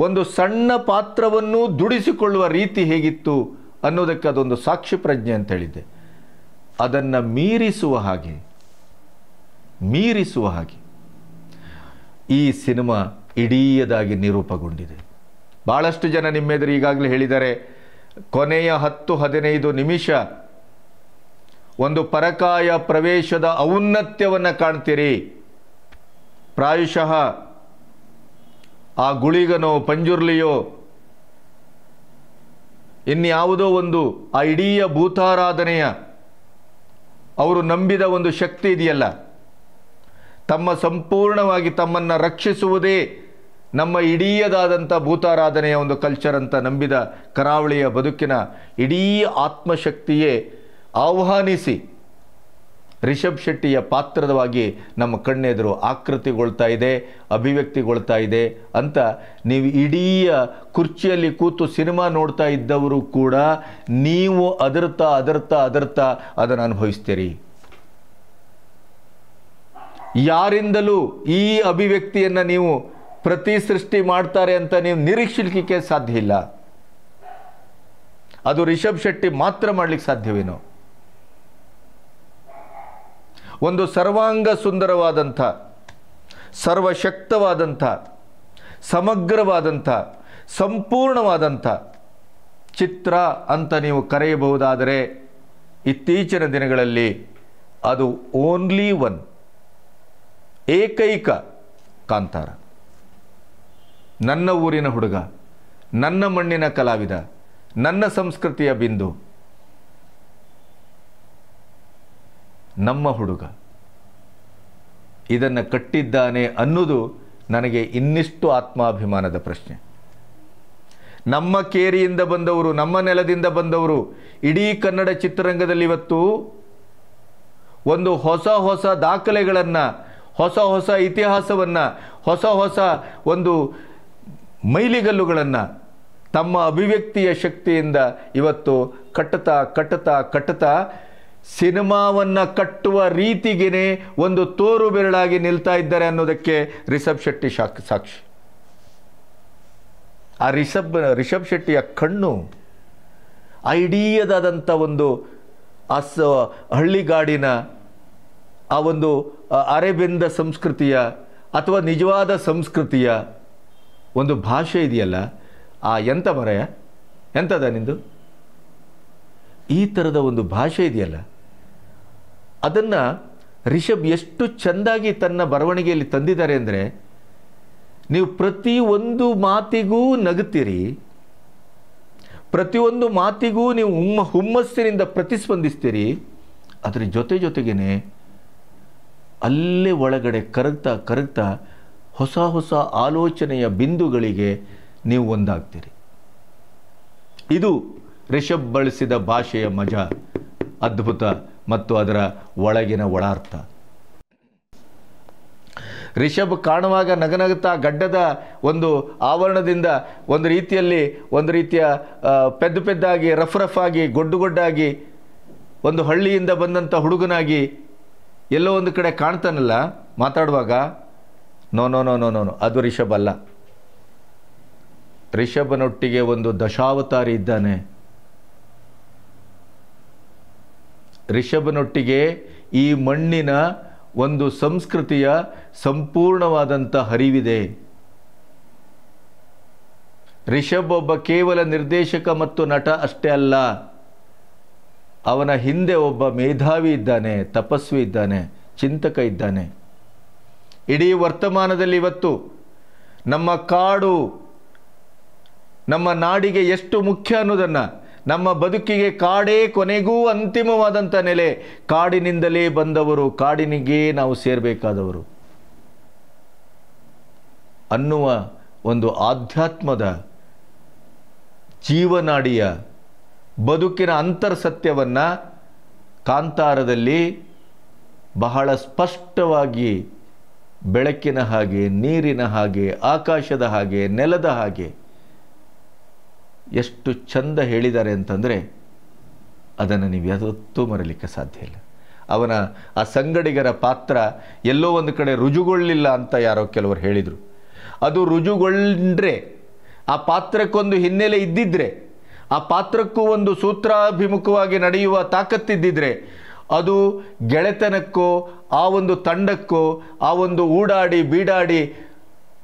ಒಂದು ಸಣ್ಣ ಪಾತ್ರವನ್ನು ದುಡಿಸಿಕೊಳ್ಳುವ ರೀತಿ ಹೇಗಿತ್ತು ಅನ್ನೋದಕ್ಕೆ ಅದೊಂದು ಸಾಕ್ಷಿ ಪ್ರಜ್ಞೆ ಅಂತ ಹೇಳಿದ್ದೆ ಅದನ್ನು ಮೀರಿಸುವ ಹಾಗೆ ಮೀರಿಸುವ ಹಾಗೆ ಈ ಸಿನಿಮಾ ಇಡೀಯದಾಗಿ ನಿರೂಪಗೊಂಡಿದೆ ಭಾಳಷ್ಟು ಜನ ನಿಮ್ಮೆದುರು ಈಗಾಗಲೇ ಹೇಳಿದ್ದಾರೆ ಕೊನೆಯ ಹತ್ತು ಹದಿನೈದು ನಿಮಿಷ ಒಂದು ಪರಕಾಯ ಪ್ರವೇಶದ ಔನ್ನತ್ಯವನ್ನು ಕಾಣ್ತೀರಿ ಪ್ರಾಯಶಃ ಆ ಗುಳಿಗನೋ ಪಂಜುರ್ಲಿಯೋ ಇನ್ಯಾವುದೋ ಒಂದು ಆ ಇಡೀ ಭೂತಾರಾಧನೆಯ ಅವರು ನಂಬಿದ ಒಂದು ಶಕ್ತಿ ಇದೆಯಲ್ಲ ತಮ್ಮ ಸಂಪೂರ್ಣವಾಗಿ ತಮ್ಮನ್ನು ರಕ್ಷಿಸುವುದೇ ನಮ್ಮ ಇಡೀಯದಾದಂಥ ಭೂತಾರಾಧನೆಯ ಒಂದು ಕಲ್ಚರ್ ಅಂತ ನಂಬಿದ ಕರಾವಳಿಯ ಬದುಕಿನ ಇಡೀ ಆತ್ಮಶಕ್ತಿಯೇ ಆಹ್ವಾನಿಸಿ ರಿಷಬ್ ಶೆಟ್ಟಿಯ ಪಾತ್ರದವಾಗಿ ನಮ್ಮ ಕಣ್ಣೆದುರು ಆಕೃತಿಗೊಳ್ತಾ ಇದೆ ಅಭಿವ್ಯಕ್ತಿಗೊಳ್ತಾ ಇದೆ ಅಂತ ನೀವು ಇಡೀ ಕುರ್ಚಿಯಲ್ಲಿ ಕೂತು ಸಿನಿಮಾ ನೋಡ್ತಾ ಇದ್ದವರು ಕೂಡ ನೀವು ಅದರ್ತಾ ಅದರ್ತಾ ಅದರ್ತಾ ಅದನ್ನು ಅನುಭವಿಸ್ತೀರಿ ಯಾರಿಂದಲೂ ಈ ಅಭಿವ್ಯಕ್ತಿಯನ್ನು ನೀವು ಪ್ರತಿ ಸೃಷ್ಟಿ ಮಾಡ್ತಾರೆ ಅಂತ ನೀವು ನಿರೀಕ್ಷಿಸಲಿಕ್ಕೆ ಸಾಧ್ಯ ಇಲ್ಲ ಅದು ರಿಷಬ್ ಶೆಟ್ಟಿ ಮಾತ್ರ ಮಾಡಲಿಕ್ಕೆ ಸಾಧ್ಯವೇನು ಒಂದು ಸರ್ವಾಂಗ ಸುಂದರವಾದಂಥ ಸರ್ವಶಕ್ತವಾದಂಥ ಸಮಗ್ರವಾದಂಥ ಸಂಪೂರ್ಣವಾದಂಥ ಚಿತ್ರ ಅಂತ ನೀವು ಕರೆಯಬಹುದಾದರೆ ಇತ್ತೀಚಿನ ದಿನಗಳಲ್ಲಿ ಅದು ಓನ್ಲಿ ಒನ್ ಏಕೈಕ ಕಾಂತಾರ ನನ್ನ ಊರಿನ ಹುಡುಗ ನನ್ನ ಮಣ್ಣಿನ ಕಲಾವಿದ ನನ್ನ ಸಂಸ್ಕೃತಿಯ ಬಿಂದು ನಮ್ಮ ಹುಡುಗ ಇದನ್ನು ಕಟ್ಟಿದ್ದಾನೆ ಅನ್ನೋದು ನನಗೆ ಇನ್ನಿಷ್ಟು ಆತ್ಮಾಭಿಮಾನದ ಪ್ರಶ್ನೆ ನಮ್ಮ ಕೇರಿಯಿಂದ ಬಂದವರು ನಮ್ಮ ನೆಲದಿಂದ ಬಂದವರು ಇಡೀ ಕನ್ನಡ ಚಿತ್ರರಂಗದಲ್ಲಿ ಇವತ್ತು ಒಂದು ಹೊಸ ಹೊಸ ದಾಖಲೆಗಳನ್ನು ಹೊಸ ಹೊಸ ಇತಿಹಾಸವನ್ನು ಹೊಸ ಹೊಸ ಒಂದು ಮೈಲಿಗಲ್ಲುಗಳನ್ನು ತಮ್ಮ ಅಭಿವ್ಯಕ್ತಿಯ ಶಕ್ತಿಯಿಂದ ಇವತ್ತು ಕಟ್ಟುತ್ತಾ ಕಟ್ಟುತ್ತಾ ಕಟ್ಟುತ್ತಾ ಸಿನಿಮಾವನ್ನು ಕಟ್ಟುವ ರೀತಿಗೇ ಒಂದು ತೋರು ಬೆರಳಾಗಿ ನಿಲ್ತಾ ಇದ್ದಾರೆ ಅನ್ನೋದಕ್ಕೆ ರಿಷಬ್ ಶೆಟ್ಟಿ ಸಾಕ್ಷಿ ಆ ರಿಷಬ್ ರಿಷಬ್ ಶೆಟ್ಟಿಯ ಕಣ್ಣು ಐಡಿಯದಾದಂಥ ಒಂದು ಅಸ್ ಹಳ್ಳಿಗಾಡಿನ ಆ ಒಂದು ಅರೆಬೆಂದ ಸಂಸ್ಕೃತಿಯ ಅಥವಾ ನಿಜವಾದ ಸಂಸ್ಕೃತಿಯ ಒಂದು ಭಾಷೆ ಇದೆಯಲ್ಲ ಆ ಎಂಥ ಮರೆಯ ಎಂಥದ ನಿಂದು ಈ ಥರದ ಒಂದು ಭಾಷೆ ಇದೆಯಲ್ಲ ಅದನ್ನು ರಿಷಬ್ ಎಷ್ಟು ಚೆಂದಾಗಿ ತನ್ನ ಬರವಣಿಗೆಯಲ್ಲಿ ತಂದಿದ್ದಾರೆ ಅಂದರೆ ನೀವು ಪ್ರತಿ ಒಂದು ಮಾತಿಗೂ ನಗುತ್ತೀರಿ ಪ್ರತಿಯೊಂದು ಮಾತಿಗೂ ನೀವು ಹುಮ್ಮ ಹುಮ್ಮಸ್ಸಿನಿಂದ ಪ್ರತಿಸ್ಪಂದಿಸ್ತೀರಿ ಅದರ ಜೊತೆ ಜೊತೆಗೇ ಅಲ್ಲೇ ಒಳಗಡೆ ಕರಗ್ತಾ ಕರಗ್ತಾ ಹೊಸ ಹೊಸ ಆಲೋಚನೆಯ ಬಿಂದುಗಳಿಗೆ ನೀವು ಒಂದಾಗ್ತೀರಿ ಇದು ರಿಷಬ್ ಬಳಸಿದ ಭಾಷೆಯ ಮಜ ಅದ್ಭುತ ಮತ್ತು ಅದರ ಒಳಗಿನ ಒಳಾರ್ಥ ರಿಷಬ್ ಕಾಣುವಾಗ ನಗನಗುತ್ತಾ ಗಡ್ಡದ ಒಂದು ಆವರಣದಿಂದ ಒಂದು ರೀತಿಯಲ್ಲಿ ಒಂದು ರೀತಿಯ ಪೆದ್ದ ಪೆದ್ದಾಗಿ ರಫ್ ರಫ್ ಆಗಿ ಗೊಡ್ಡುಗೊಡ್ಡಾಗಿ ಒಂದು ಹಳ್ಳಿಯಿಂದ ಬಂದಂಥ ಹುಡುಗನಾಗಿ ಎಲ್ಲೋ ಒಂದು ಕಡೆ ಕಾಣ್ತಾನಲ್ಲ ಮಾತಾಡುವಾಗ no no no no no no ಅದು ರಿಷಬ್ ಅಲ್ಲ ರಿಷಭನೊಟ್ಟಿಗೆ ಒಂದು ದಶಾವತಾರಿ ಇದ್ದಾನೆ ರಿಷಭನೊಟ್ಟಿಗೆ ಈ ಮಣ್ಣಿನ ಒಂದು ಸಂಸ್ಕೃತಿಯ ಸಂಪೂರ್ಣವಾದಂಥ ಹರಿವಿದೆ ರಿಷಬ್ ಒಬ್ಬ ಕೇವಲ ನಿರ್ದೇಶಕ ಮತ್ತು ನಟ ಅಷ್ಟೇ ಅಲ್ಲ ಅವನ ಹಿಂದೆ ಒಬ್ಬ ಮೇಧಾವಿ ಇದ್ದಾನೆ ತಪಸ್ವಿ ಇದ್ದಾನೆ ಚಿಂತಕ ಇದ್ದಾನೆ ಇಡೀ ವರ್ತಮಾನದಲ್ಲಿ ಇವತ್ತು ನಮ್ಮ ಕಾಡು ನಮ್ಮ ನಾಡಿಗೆ ಎಷ್ಟು ಮುಖ್ಯ ಅನ್ನೋದನ್ನು ನಮ್ಮ ಬದುಕಿಗೆ ಕಾಡೇ ಕೊನೆಗೂ ಅಂತಿಮವಾದಂಥ ನೆಲೆ ಕಾಡಿನಿಂದಲೇ ಬಂದವರು ಕಾಡಿನಿಗೆ ನಾವು ಸೇರಬೇಕಾದವರು ಅನ್ನುವ ಒಂದು ಆಧ್ಯಾತ್ಮದ ಜೀವನಾಡಿಯ ಬದುಕಿನ ಅಂತರ್ಸತ್ಯವನ್ನು ಕಾಂತಾರದಲ್ಲಿ ಬಹಳ ಸ್ಪಷ್ಟವಾಗಿ ಬೆಳಕಿನ ಹಾಗೆ ನೀರಿನ ಹಾಗೆ ಆಕಾಶದ ಹಾಗೆ ನೆಲದ ಹಾಗೆ ಎಷ್ಟು ಚಂದ ಹೇಳಿದ್ದಾರೆ ಅಂತಂದರೆ ಅದನ್ನು ನೀವು ಯಾವತ್ತೂ ಮರಲಿಕ್ಕೆ ಸಾಧ್ಯ ಇಲ್ಲ ಅವನ ಆ ಸಂಗಡಿಗರ ಪಾತ್ರ ಎಲ್ಲೋ ಒಂದು ಕಡೆ ರುಜುಗೊಳ್ಳಿಲ್ಲ ಅಂತ ಯಾರೋ ಕೆಲವರು ಹೇಳಿದರು ಅದು ರುಜುಗೊಂಡ್ರೆ ಆ ಪಾತ್ರಕ್ಕೊಂದು ಹಿನ್ನೆಲೆ ಇದ್ದಿದ್ದರೆ ಆ ಪಾತ್ರಕ್ಕೂ ಒಂದು ಸೂತ್ರಾಭಿಮುಖವಾಗಿ ನಡೆಯುವ ತಾಕತ್ತಿದ್ದರೆ ಅದು ಗೆಳೆತನಕ್ಕೋ ಆ ಒಂದು ತಂಡಕ್ಕೋ ಆ ಒಂದು ಊಡಾಡಿ ಬೀಡಾಡಿ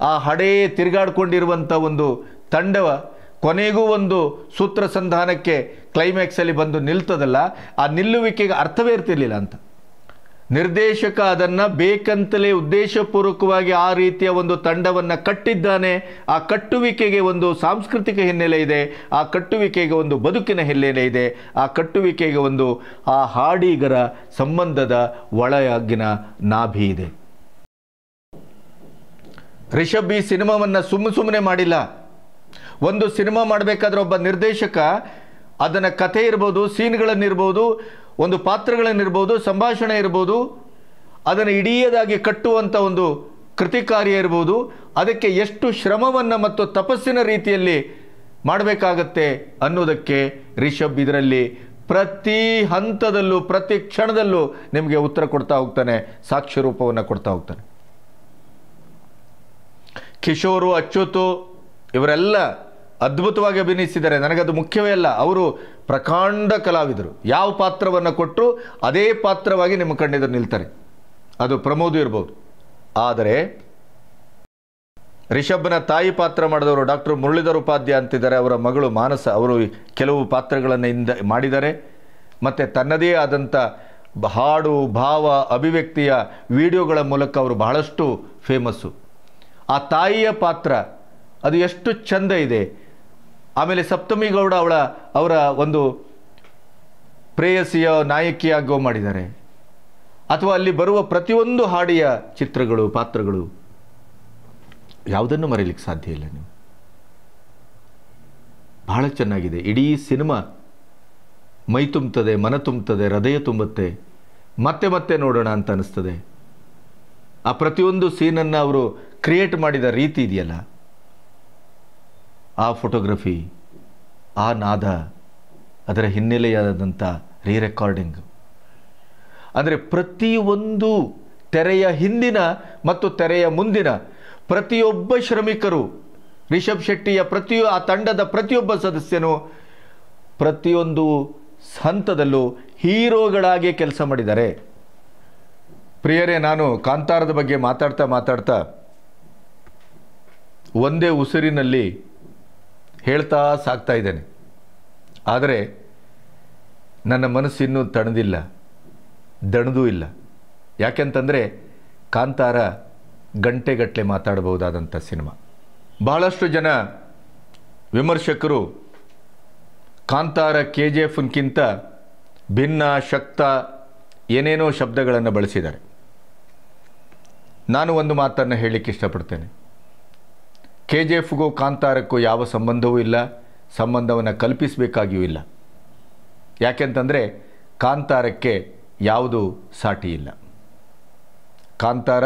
ಆ ಹಡೆಯೇ ತಿರುಗಾಡ್ಕೊಂಡಿರುವಂಥ ಒಂದು ತಂಡವ ಕೊನೆಗೂ ಒಂದು ಸೂತ್ರ ಸಂಧಾನಕ್ಕೆ ಕ್ಲೈಮ್ಯಾಕ್ಸಲ್ಲಿ ಬಂದು ನಿಲ್ತದಲ್ಲ ಆ ನಿಲ್ಲುವಿಕೆಗೆ ಅರ್ಥವೇ ಇರ್ತಿರ್ಲಿಲ್ಲ ಅಂತ ನಿರ್ದೇಶಕ ಅದನ್ನು ಬೇಕಂತಲೇ ಉದ್ದೇಶಪೂರ್ವಕವಾಗಿ ಆ ರೀತಿಯ ಒಂದು ತಂಡವನ್ನು ಕಟ್ಟಿದ್ದಾನೆ ಆ ಕಟ್ಟುವಿಕೆಗೆ ಒಂದು ಸಾಂಸ್ಕೃತಿಕ ಹಿನ್ನೆಲೆ ಇದೆ ಆ ಕಟ್ಟುವಿಕೆಗೆ ಒಂದು ಬದುಕಿನ ಹಿನ್ನೆಲೆ ಇದೆ ಆ ಕಟ್ಟುವಿಕೆಗೆ ಒಂದು ಆ ಹಾಡಿಗರ ಸಂಬಂಧದ ಒಳಯಾಗಿನ ನಾಭಿ ಇದೆ ರಿಷಬ್ ಈ ಸಿನಿಮಾವನ್ನು ಸುಮ್ಮ ಸುಮ್ಮನೆ ಮಾಡಿಲ್ಲ ಒಂದು ಸಿನಿಮಾ ಮಾಡಬೇಕಾದ್ರೆ ಒಬ್ಬ ನಿರ್ದೇಶಕ ಅದನ್ನು ಕಥೆ ಇರ್ಬೋದು ಸೀನ್ಗಳನ್ನಿರ್ಬೋದು ಒಂದು ಪಾತ್ರಗಳನ್ನಿರ್ಬೋದು ಸಂಭಾಷಣೆ ಇರ್ಬೋದು ಅದನ್ನು ಇಡೀದಾಗಿ ಕಟ್ಟುವಂಥ ಒಂದು ಕೃತಿಕಾರ್ಯ ಇರ್ಬೋದು ಅದಕ್ಕೆ ಎಷ್ಟು ಶ್ರಮವನ್ನು ಮತ್ತು ತಪಸ್ಸಿನ ರೀತಿಯಲ್ಲಿ ಮಾಡಬೇಕಾಗತ್ತೆ ಅನ್ನೋದಕ್ಕೆ ರಿಷಬ್ ಇದರಲ್ಲಿ ಪ್ರತಿ ಹಂತದಲ್ಲೂ ಪ್ರತಿ ಕ್ಷಣದಲ್ಲೂ ನಿಮಗೆ ಉತ್ತರ ಕೊಡ್ತಾ ಹೋಗ್ತಾನೆ ಸಾಕ್ಷ್ಯರೂಪವನ್ನು ಕೊಡ್ತಾ ಹೋಗ್ತಾನೆ ಕಿಶೋರು ಅಚ್ಯುತು ಇವರೆಲ್ಲ ಅದ್ಭುತವಾಗಿ ಅಭಿನಯಿಸಿದ್ದಾರೆ ನನಗದು ಮುಖ್ಯವೇ ಅಲ್ಲ ಅವರು ಪ್ರಕಾಂಡ ಕಲಾವಿದರು ಯಾವ ಪಾತ್ರವನ್ನು ಕೊಟ್ಟರು ಅದೇ ಪಾತ್ರವಾಗಿ ನಿಮ್ಮ ಕಣ್ಣೆದುರು ನಿಲ್ತಾರೆ ಅದು ಪ್ರಮೋದು ಇರ್ಬೋದು ಆದರೆ ರಿಷಬ್ನ ತಾಯಿ ಪಾತ್ರ ಮಾಡಿದವರು ಡಾಕ್ಟರ್ ಮುರಳೀಧರ್ ಉಪಾಧ್ಯಾಯ ಅಂತಿದ್ದಾರೆ ಅವರ ಮಗಳು ಮಾನಸ ಅವರು ಕೆಲವು ಪಾತ್ರಗಳನ್ನು ಇಂದ ಮಾಡಿದ್ದಾರೆ ಮತ್ತು ತನ್ನದೇ ಆದಂಥ ಹಾಡು ಭಾವ ಅಭಿವ್ಯಕ್ತಿಯ ವಿಡಿಯೋಗಳ ಮೂಲಕ ಅವರು ಬಹಳಷ್ಟು ಫೇಮಸ್ಸು ಆ ತಾಯಿಯ ಪಾತ್ರ ಅದು ಎಷ್ಟು ಚಂದ ಇದೆ ಆಮೇಲೆ ಸಪ್ತಮಿ ಗೌಡ ಅವಳ ಅವರ ಒಂದು ಪ್ರೇಯಸಿಯ ನಾಯಕಿಯಾಗೋ ಮಾಡಿದ್ದಾರೆ ಅಥವಾ ಅಲ್ಲಿ ಬರುವ ಪ್ರತಿಯೊಂದು ಹಾಡಿಯ ಚಿತ್ರಗಳು ಪಾತ್ರಗಳು ಯಾವುದನ್ನು ಮರೀಲಿಕ್ಕೆ ಸಾಧ್ಯ ಇಲ್ಲ ನೀವು ಬಹಳ ಚೆನ್ನಾಗಿದೆ ಇಡೀ ಸಿನಿಮಾ ಮೈ ತುಂಬುತ್ತದೆ ಮನ ತುಂಬುತ್ತದೆ ಹೃದಯ ತುಂಬುತ್ತೆ ಮತ್ತೆ ಮತ್ತೆ ನೋಡೋಣ ಅಂತ ಅನ್ನಿಸ್ತದೆ ಆ ಪ್ರತಿಯೊಂದು ಸೀನನ್ನು ಅವರು ಕ್ರಿಯೇಟ್ ಮಾಡಿದ ರೀತಿ ಇದೆಯಲ್ಲ ಆ ಫೋಟೋಗ್ರಫಿ ಆ ನಾದ ಅದರ ಹಿನ್ನೆಲೆಯಾದಂಥ ರೀ ರೆಕಾರ್ಡಿಂಗ್ ಅಂದರೆ ಪ್ರತಿಯೊಂದು ತೆರೆಯ ಹಿಂದಿನ ಮತ್ತು ತೆರೆಯ ಮುಂದಿನ ಪ್ರತಿಯೊಬ್ಬ ಶ್ರಮಿಕರು ರಿಷಬ್ ಶೆಟ್ಟಿಯ ಪ್ರತಿಯೊ ಆ ತಂಡದ ಪ್ರತಿಯೊಬ್ಬ ಸದಸ್ಯನು ಪ್ರತಿಯೊಂದು ಹಂತದಲ್ಲೂ ಹೀರೋಗಳಾಗಿ ಕೆಲಸ ಮಾಡಿದ್ದಾರೆ ಪ್ರಿಯರೇ ನಾನು ಕಾಂತಾರದ ಬಗ್ಗೆ ಮಾತಾಡ್ತಾ ಮಾತಾಡ್ತಾ ಒಂದೇ ಉಸಿರಿನಲ್ಲಿ ಹೇಳ್ತಾ ಸಾಕ್ತಾ ಇದ್ದೇನೆ ಆದರೆ ನನ್ನ ಮನಸ್ಸಿನ್ನೂ ತಣದಿಲ್ಲ ದಣದೂ ಇಲ್ಲ ಯಾಕೆಂತಂದರೆ ಕಾಂತಾರ ಗಂಟೆಗಟ್ಟಲೆ ಮಾತಾಡಬಹುದಾದಂಥ ಸಿನಿಮಾ ಬಹಳಷ್ಟು ಜನ ವಿಮರ್ಶಕರು ಕಾಂತಾರ ಕೆ ಜಿ ಎಫ್ನ್ಕಿಂತ ಭಿನ್ನ ಶಕ್ತ ಏನೇನೋ ಶಬ್ದಗಳನ್ನು ಬಳಸಿದ್ದಾರೆ ನಾನು ಒಂದು ಮಾತನ್ನು ಹೇಳಲಿಕ್ಕೆ ಇಷ್ಟಪಡ್ತೇನೆ ಕೆ ಜೆ ಎಫ್ಗೂ ಕಾಂತಾರಕ್ಕೂ ಯಾವ ಸಂಬಂಧವೂ ಇಲ್ಲ ಸಂಬಂಧವನ್ನು ಕಲ್ಪಿಸಬೇಕಾಗಿಯೂ ಇಲ್ಲ ಯಾಕೆಂತಂದರೆ ಕಾಂತಾರಕ್ಕೆ ಯಾವುದು ಸಾಟಿ ಇಲ್ಲ ಕಾಂತಾರ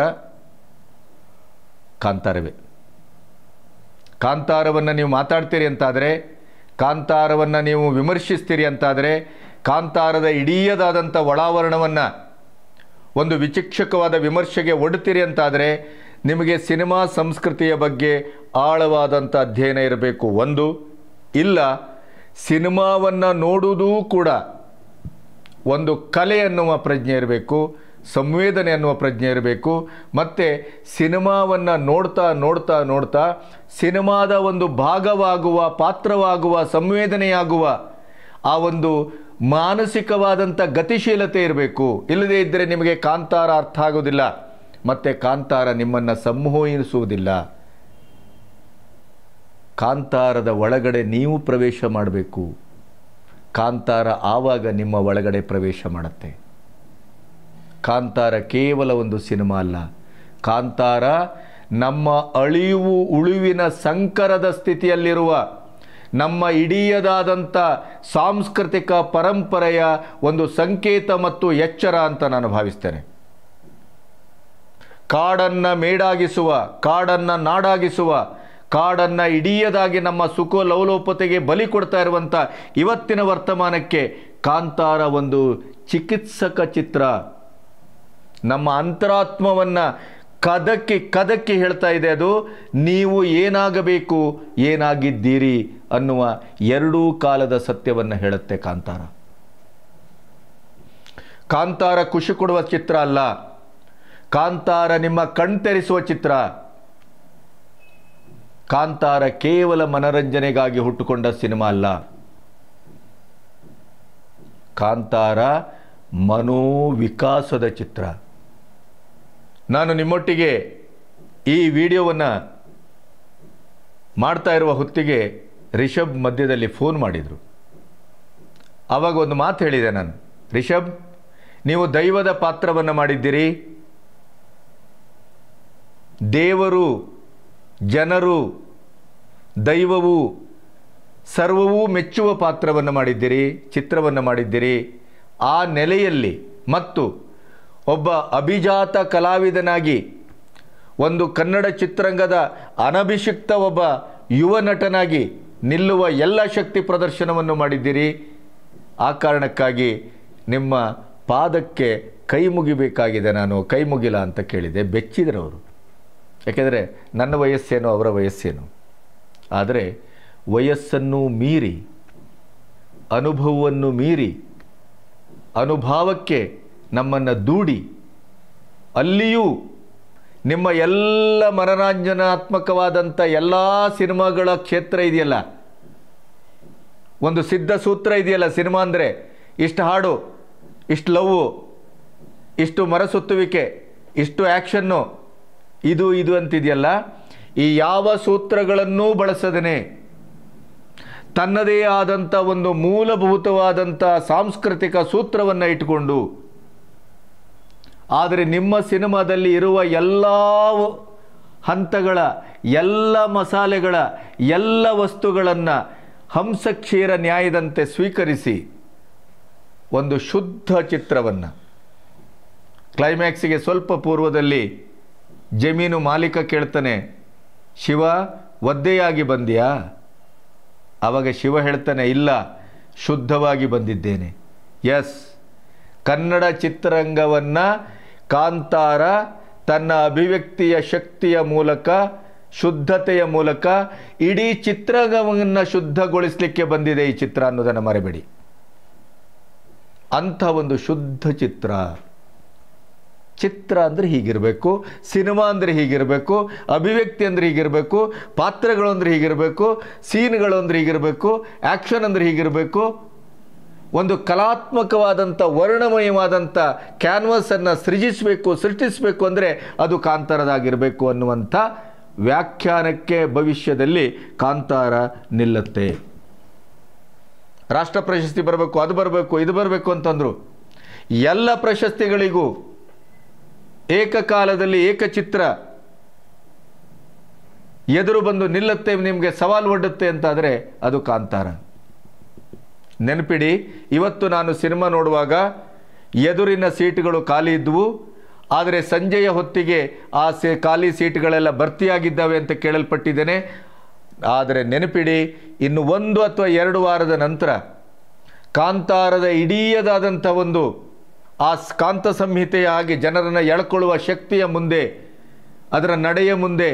ಕಾಂತಾರವೇ ಕಾಂತಾರವನ್ನು ನೀವು ಮಾತಾಡ್ತೀರಿ ಅಂತಾದರೆ ಕಾಂತಾರವನ್ನು ನೀವು ವಿಮರ್ಶಿಸ್ತೀರಿ ಅಂತಾದರೆ ಕಾಂತಾರದ ಇಡೀಯದಾದಂಥ ಒಳಾವರಣವನ್ನು ಒಂದು ವಿಚಿಕ್ಷಕವಾದ ವಿಮರ್ಶೆಗೆ ಒಡ್ತೀರಿ ಅಂತಾದರೆ ನಿಮಗೆ ಸಿನಿಮಾ ಸಂಸ್ಕೃತಿಯ ಬಗ್ಗೆ ಆಳವಾದಂಥ ಅಧ್ಯಯನ ಇರಬೇಕು ಒಂದು ಇಲ್ಲ ಸಿನಿಮಾವನ್ನು ನೋಡುವುದೂ ಕೂಡ ಒಂದು ಕಲೆ ಅನ್ನುವ ಪ್ರಜ್ಞೆ ಇರಬೇಕು ಸಂವೇದನೆ ಅನ್ನುವ ಪ್ರಜ್ಞೆ ಇರಬೇಕು ಮತ್ತು ಸಿನಿಮಾವನ್ನು ನೋಡ್ತಾ ನೋಡ್ತಾ ನೋಡ್ತಾ ಸಿನಿಮಾದ ಒಂದು ಭಾಗವಾಗುವ ಪಾತ್ರವಾಗುವ ಸಂವೇದನೆಯಾಗುವ ಆ ಒಂದು ಮಾನಸಿಕವಾದಂಥ ಗತಿಶೀಲತೆ ಇರಬೇಕು ಇಲ್ಲದೇ ಇದ್ದರೆ ನಿಮಗೆ ಕಾಂತಾರ ಅರ್ಥ ಆಗೋದಿಲ್ಲ ಮತ್ತು ಕಾಂತಾರ ನಿಮ್ಮನ್ನು ಸಂಮೋಹಿಸುವುದಿಲ್ಲ ಕಾಂತಾರದ ಒಳಗಡೆ ನೀವು ಪ್ರವೇಶ ಮಾಡಬೇಕು ಕಾಂತಾರ ಆವಾಗ ನಿಮ್ಮ ಒಳಗಡೆ ಪ್ರವೇಶ ಮಾಡುತ್ತೆ ಕಾಂತಾರ ಕೇವಲ ಒಂದು ಸಿನಿಮಾ ಅಲ್ಲ ಕಾಂತಾರ ನಮ್ಮ ಅಳಿವು ಉಳಿವಿನ ಸಂಕರದ ಸ್ಥಿತಿಯಲ್ಲಿರುವ ನಮ್ಮ ಇಡೀಯದಾದಂಥ ಸಾಂಸ್ಕೃತಿಕ ಪರಂಪರೆಯ ಒಂದು ಸಂಕೇತ ಮತ್ತು ಎಚ್ಚರ ಅಂತ ನಾನು ಭಾವಿಸ್ತೇನೆ ಕಾಡನ್ನು ಮೇಡಾಗಿಸುವ ಕಾಡನ್ನು ನಾಡಾಗಿಸುವ ಕಾಡನ್ನು ಇಡಿಯದಾಗಿ ನಮ್ಮ ಸುಖ ಲವಲೋಪತೆಗೆ ಬಲಿ ಕೊಡ್ತಾ ಇರುವಂಥ ಇವತ್ತಿನ ವರ್ತಮಾನಕ್ಕೆ ಕಾಂತಾರ ಒಂದು ಚಿಕಿತ್ಸಕ ಚಿತ್ರ ನಮ್ಮ ಅಂತರಾತ್ಮವನ್ನು ಕದಕ್ಕೆ ಕದಕ್ಕೆ ಹೇಳ್ತಾ ಇದೆ ಅದು ನೀವು ಏನಾಗಬೇಕು ಏನಾಗಿದ್ದೀರಿ ಅನ್ನುವ ಎರಡೂ ಕಾಲದ ಸತ್ಯವನ್ನು ಹೇಳುತ್ತೆ ಕಾಂತಾರ ಕಾಂತಾರ ಖುಷಿ ಕೊಡುವ ಚಿತ್ರ ಅಲ್ಲ ಕಾಂತಾರ ನಿಮ್ಮ ಕಣ್ತೆರೆಸುವ ಚಿತ್ರ ಕಾಂತಾರ ಕೇವಲ ಮನರಂಜನೆಗಾಗಿ ಹುಟ್ಟುಕೊಂಡ ಸಿನಿಮಾ ಅಲ್ಲ ಕಾಂತಾರ ಮನೋವಿಕಾಸದ ಚಿತ್ರ ನಾನು ನಿಮ್ಮೊಟ್ಟಿಗೆ ಈ ವಿಡಿಯೋವನ್ನು ಮಾಡ್ತಾ ಇರುವ ಹೊತ್ತಿಗೆ ರಿಷಬ್ ಮಧ್ಯದಲ್ಲಿ ಫೋನ್ ಮಾಡಿದರು ಆವಾಗ ಒಂದು ಮಾತು ಹೇಳಿದೆ ನಾನು ರಿಷಬ್ ನೀವು ದೈವದ ಪಾತ್ರವನ್ನು ಮಾಡಿದ್ದೀರಿ ದೇವರು ಜನರು ದೈವವು ಸರ್ವವೂ ಮೆಚ್ಚುವ ಪಾತ್ರವನ್ನು ಮಾಡಿದ್ದೀರಿ ಚಿತ್ರವನ್ನು ಮಾಡಿದ್ದೀರಿ ಆ ನೆಲೆಯಲ್ಲಿ ಮತ್ತು ಒಬ್ಬ ಅಭಿಜಾತ ಕಲಾವಿದನಾಗಿ ಒಂದು ಕನ್ನಡ ಚಿತ್ರರಂಗದ ಅನಭಿಷಿಕ್ತ ಒಬ್ಬ ಯುವ ನಟನಾಗಿ ನಿಲ್ಲುವ ಎಲ್ಲ ಶಕ್ತಿ ಪ್ರದರ್ಶನವನ್ನು ಮಾಡಿದ್ದೀರಿ ಆ ಕಾರಣಕ್ಕಾಗಿ ನಿಮ್ಮ ಪಾದಕ್ಕೆ ಕೈ ಮುಗಿಬೇಕಾಗಿದೆ ನಾನು ಕೈ ಮುಗಿಲ ಅಂತ ಕೇಳಿದೆ ಬೆಚ್ಚಿದ್ರವರು ಯಾಕೆಂದರೆ ನನ್ನ ವಯಸ್ಸೇನು ಅವರ ವಯಸ್ಸೇನು ಆದರೆ ವಯಸ್ಸನ್ನು ಮೀರಿ ಅನುಭವವನ್ನು ಮೀರಿ ಅನುಭಾವಕ್ಕೆ ನಮ್ಮನ್ನು ದೂಡಿ ಅಲ್ಲಿಯೂ ನಿಮ್ಮ ಎಲ್ಲ ಮನರಂಜನಾತ್ಮಕವಾದಂಥ ಎಲ್ಲ ಸಿನಿಮಾಗಳ ಕ್ಷೇತ್ರ ಇದೆಯಲ್ಲ ಒಂದು ಸಿದ್ಧ ಸೂತ್ರ ಇದೆಯಲ್ಲ ಸಿನಿಮಾ ಅಂದರೆ ಇಷ್ಟು ಹಾಡು ಇಷ್ಟು ಲವ್ ಇಷ್ಟು ಮರಸುತ್ತುವಿಕೆ ಇಷ್ಟು ಆ್ಯಕ್ಷನ್ನು ಇದು ಇದು ಅಂತಿದೆಯಲ್ಲ ಈ ಯಾವ ಸೂತ್ರಗಳನ್ನೂ ಬಳಸದೇನೆ ತನ್ನದೇ ಆದಂಥ ಒಂದು ಮೂಲಭೂತವಾದಂಥ ಸಾಂಸ್ಕೃತಿಕ ಸೂತ್ರವನ್ನು ಇಟ್ಟುಕೊಂಡು ಆದರೆ ನಿಮ್ಮ ಸಿನಿಮಾದಲ್ಲಿ ಇರುವ ಎಲ್ಲ ಹಂತಗಳ ಎಲ್ಲ ಮಸಾಲೆಗಳ ಎಲ್ಲ ವಸ್ತುಗಳನ್ನು ಹಂಸಕ್ಷೀರ ನ್ಯಾಯದಂತೆ ಸ್ವೀಕರಿಸಿ ಒಂದು ಶುದ್ಧ ಚಿತ್ರವನ್ನು ಕ್ಲೈಮ್ಯಾಕ್ಸಿಗೆ ಸ್ವಲ್ಪ ಪೂರ್ವದಲ್ಲಿ ಜಮೀನು ಮಾಲೀಕ ಕೇಳ್ತಾನೆ ಶಿವ ಒದ್ದೆಯಾಗಿ ಬಂದಿಯಾ ಆವಾಗ ಶಿವ ಹೇಳ್ತಾನೆ ಇಲ್ಲ ಶುದ್ಧವಾಗಿ ಬಂದಿದ್ದೇನೆ ಎಸ್ ಕನ್ನಡ ಚಿತ್ರರಂಗವನ್ನು ಕಾಂತಾರ ತನ್ನ ಅಭಿವ್ಯಕ್ತಿಯ ಶಕ್ತಿಯ ಮೂಲಕ ಶುದ್ಧತೆಯ ಮೂಲಕ ಇಡೀ ಚಿತ್ರರಂಗವನ್ನು ಶುದ್ಧಗೊಳಿಸಲಿಕ್ಕೆ ಬಂದಿದೆ ಈ ಚಿತ್ರ ಅನ್ನೋದನ್ನು ಮರೆಬೇಡಿ ಅಂಥ ಒಂದು ಶುದ್ಧ ಚಿತ್ರ ಚಿತ್ರ ಅಂದರೆ ಹೀಗಿರಬೇಕು ಸಿನಿಮಾ ಅಂದರೆ ಹೀಗಿರಬೇಕು ಅಭಿವ್ಯಕ್ತಿ ಅಂದರೆ ಹೀಗಿರಬೇಕು ಪಾತ್ರಗಳು ಅಂದರೆ ಹೀಗಿರಬೇಕು ಸೀನ್ಗಳು ಅಂದರೆ ಹೀಗಿರಬೇಕು ಆ್ಯಕ್ಷನ್ ಅಂದರೆ ಹೀಗಿರಬೇಕು ಒಂದು ಕಲಾತ್ಮಕವಾದಂಥ ವರ್ಣಮಯವಾದಂಥ ಕ್ಯಾನ್ವಸನ್ನು ಸೃಜಿಸಬೇಕು ಸೃಷ್ಟಿಸಬೇಕು ಅಂದರೆ ಅದು ಕಾಂತಾರದಾಗಿರಬೇಕು ಅನ್ನುವಂಥ ವ್ಯಾಖ್ಯಾನಕ್ಕೆ ಭವಿಷ್ಯದಲ್ಲಿ ಕಾಂತಾರ ನಿಲ್ಲುತ್ತೆ ರಾಷ್ಟ್ರ ಪ್ರಶಸ್ತಿ ಬರಬೇಕು ಅದು ಬರಬೇಕು ಇದು ಬರಬೇಕು ಅಂತಂದರು ಎಲ್ಲ ಪ್ರಶಸ್ತಿಗಳಿಗೂ ಏಕಕಾಲದಲ್ಲಿ ಏಕಚಿತ್ರ ಎದುರು ಬಂದು ನಿಲ್ಲುತ್ತೆ ನಿಮಗೆ ಸವಾಲು ಒಡ್ಡುತ್ತೆ ಅಂತಾದರೆ ಅದು ಕಾಂತಾರ ನೆನಪಿಡಿ ಇವತ್ತು ನಾನು ಸಿನಿಮಾ ನೋಡುವಾಗ ಎದುರಿನ ಸೀಟ್ಗಳು ಖಾಲಿ ಇದ್ದವು ಆದರೆ ಸಂಜೆಯ ಹೊತ್ತಿಗೆ ಆ ಸೇ ಖಾಲಿ ಸೀಟ್ಗಳೆಲ್ಲ ಭರ್ತಿಯಾಗಿದ್ದಾವೆ ಅಂತ ಕೇಳಲ್ಪಟ್ಟಿದ್ದೇನೆ ಆದರೆ ನೆನಪಿಡಿ ಇನ್ನು ಒಂದು ಅಥವಾ ಎರಡು ವಾರದ ನಂತರ ಕಾಂತಾರದ ಇಡೀಯದಾದಂಥ ಒಂದು ಆ ಸ್ಕಾಂತ ಸಂಹಿತೆಯಾಗಿ ಜನರನ್ನು ಎಳ್ಕೊಳ್ಳುವ ಶಕ್ತಿಯ ಮುಂದೆ ಅದರ ನಡೆಯ ಮುಂದೆ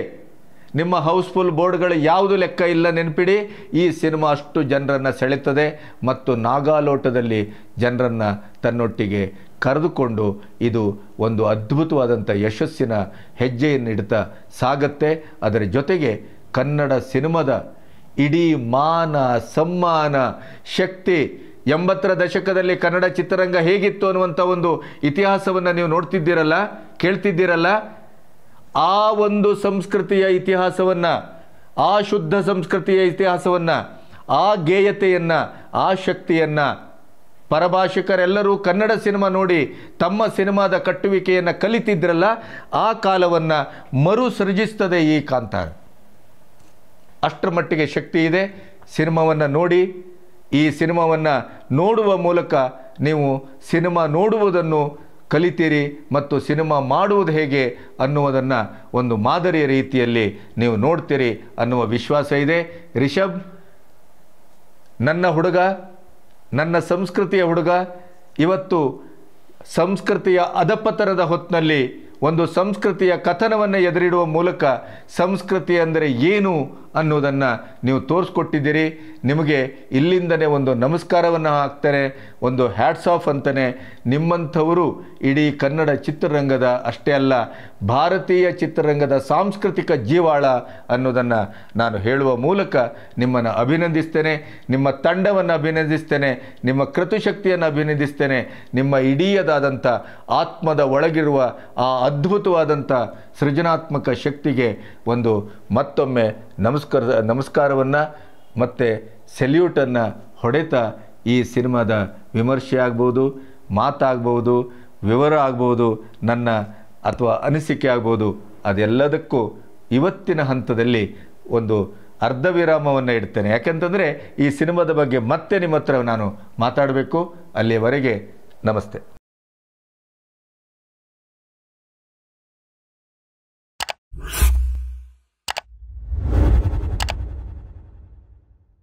ನಿಮ್ಮ ಹೌಸ್ಫುಲ್ ಬೋರ್ಡ್ಗಳು ಯಾವುದು ಲೆಕ್ಕ ಇಲ್ಲ ನೆನಪಿಡಿ ಈ ಸಿನಿಮಾ ಅಷ್ಟು ಜನರನ್ನು ಸೆಳೆತದೆ ಮತ್ತು ನಾಗಾಲೋಟದಲ್ಲಿ ಜನರನ್ನು ತನ್ನೊಟ್ಟಿಗೆ ಕರೆದುಕೊಂಡು ಇದು ಒಂದು ಅದ್ಭುತವಾದಂಥ ಯಶಸ್ಸಿನ ಹೆಜ್ಜೆಯನ್ನಿಡ್ತಾ ಸಾಗತ್ತೆ ಅದರ ಜೊತೆಗೆ ಕನ್ನಡ ಸಿನಿಮಾದ ಇಡೀ ಮಾನ ಸಮ್ಮಾನ ಶಕ್ತಿ ಎಂಬತ್ತರ ದಶಕದಲ್ಲಿ ಕನ್ನಡ ಚಿತ್ರರಂಗ ಹೇಗಿತ್ತು ಅನ್ನುವಂಥ ಒಂದು ಇತಿಹಾಸವನ್ನು ನೀವು ನೋಡ್ತಿದ್ದೀರಲ್ಲ ಕೇಳ್ತಿದ್ದೀರಲ್ಲ ಆ ಒಂದು ಸಂಸ್ಕೃತಿಯ ಇತಿಹಾಸವನ್ನು ಆ ಶುದ್ಧ ಸಂಸ್ಕೃತಿಯ ಇತಿಹಾಸವನ್ನು ಆ ಗೇಯತೆಯನ್ನು ಆ ಶಕ್ತಿಯನ್ನು ಪರಭಾಷಿಕರೆಲ್ಲರೂ ಕನ್ನಡ ಸಿನಿಮಾ ನೋಡಿ ತಮ್ಮ ಸಿನಿಮಾದ ಕಟ್ಟುವಿಕೆಯನ್ನು ಕಲಿತಿದ್ರಲ್ಲ ಆ ಕಾಲವನ್ನು ಮರು ಸೃಜಿಸ್ತದೆ ಈ ಕಾಂತಾರ ಅಷ್ಟರ ಮಟ್ಟಿಗೆ ಶಕ್ತಿ ಇದೆ ಸಿನಿಮಾವನ್ನು ನೋಡಿ ಈ ಸಿನಿಮಾವನ್ನು ನೋಡುವ ಮೂಲಕ ನೀವು ಸಿನಿಮಾ ನೋಡುವುದನ್ನು ಕಲಿತೀರಿ ಮತ್ತು ಸಿನಿಮಾ ಮಾಡುವುದು ಹೇಗೆ ಅನ್ನುವುದನ್ನು ಒಂದು ಮಾದರಿಯ ರೀತಿಯಲ್ಲಿ ನೀವು ನೋಡ್ತೀರಿ ಅನ್ನುವ ವಿಶ್ವಾಸ ಇದೆ ರಿಷಬ್ ನನ್ನ ಹುಡುಗ ನನ್ನ ಸಂಸ್ಕೃತಿಯ ಹುಡುಗ ಇವತ್ತು ಸಂಸ್ಕೃತಿಯ ಅಧಪತನದ ಹೊತ್ತಿನಲ್ಲಿ ಒಂದು ಸಂಸ್ಕೃತಿಯ ಕಥನವನ್ನು ಎದುರಿಡುವ ಮೂಲಕ ಸಂಸ್ಕೃತಿ ಅಂದರೆ ಏನು ಅನ್ನೋದನ್ನು ನೀವು ತೋರಿಸ್ಕೊಟ್ಟಿದ್ದೀರಿ ನಿಮಗೆ ಇಲ್ಲಿಂದನೇ ಒಂದು ನಮಸ್ಕಾರವನ್ನು ಹಾಕ್ತಾರೆ ಒಂದು ಹ್ಯಾಟ್ಸ್ ಆಫ್ ಅಂತಾನೆ ನಿಮ್ಮಂಥವರು ಇಡೀ ಕನ್ನಡ ಚಿತ್ರರಂಗದ ಅಷ್ಟೇ ಅಲ್ಲ ಭಾರತೀಯ ಚಿತ್ರರಂಗದ ಸಾಂಸ್ಕೃತಿಕ ಜೀವಾಳ ಅನ್ನೋದನ್ನು ನಾನು ಹೇಳುವ ಮೂಲಕ ನಿಮ್ಮನ್ನು ಅಭಿನಂದಿಸ್ತೇನೆ ನಿಮ್ಮ ತಂಡವನ್ನು ಅಭಿನಂದಿಸ್ತೇನೆ ನಿಮ್ಮ ಕೃತಿಶಕ್ತಿಯನ್ನು ಅಭಿನಂದಿಸ್ತೇನೆ ನಿಮ್ಮ ಇಡೀಯದಾದಂಥ ಆತ್ಮದ ಒಳಗಿರುವ ಆ ಅದ್ಭುತವಾದಂಥ ಸೃಜನಾತ್ಮಕ ಶಕ್ತಿಗೆ ಒಂದು ಮತ್ತೊಮ್ಮೆ ನಮಸ್ಕಾರ ನಮಸ್ಕಾರವನ್ನು ಮತ್ತು ಸೆಲ್ಯೂಟನ್ನು ಹೊಡೆತಾ ಈ ಸಿನಿಮಾದ ವಿಮರ್ಶೆ ಆಗ್ಬೋದು ಮಾತಾಗ್ಬೋದು ವಿವರ ಆಗ್ಬೋದು ನನ್ನ ಅಥವಾ ಅನಿಸಿಕೆ ಆಗ್ಬೋದು ಅದೆಲ್ಲದಕ್ಕೂ ಇವತ್ತಿನ ಹಂತದಲ್ಲಿ ಒಂದು ಅರ್ಧ ವಿರಾಮವನ್ನು ಇಡ್ತೇನೆ ಯಾಕೆಂತಂದರೆ ಈ ಸಿನಿಮಾದ ಬಗ್ಗೆ ಮತ್ತೆ ನಿಮ್ಮ ಹತ್ರ ನಾನು ಮಾತಾಡಬೇಕು ಅಲ್ಲಿಯವರೆಗೆ ನಮಸ್ತೆ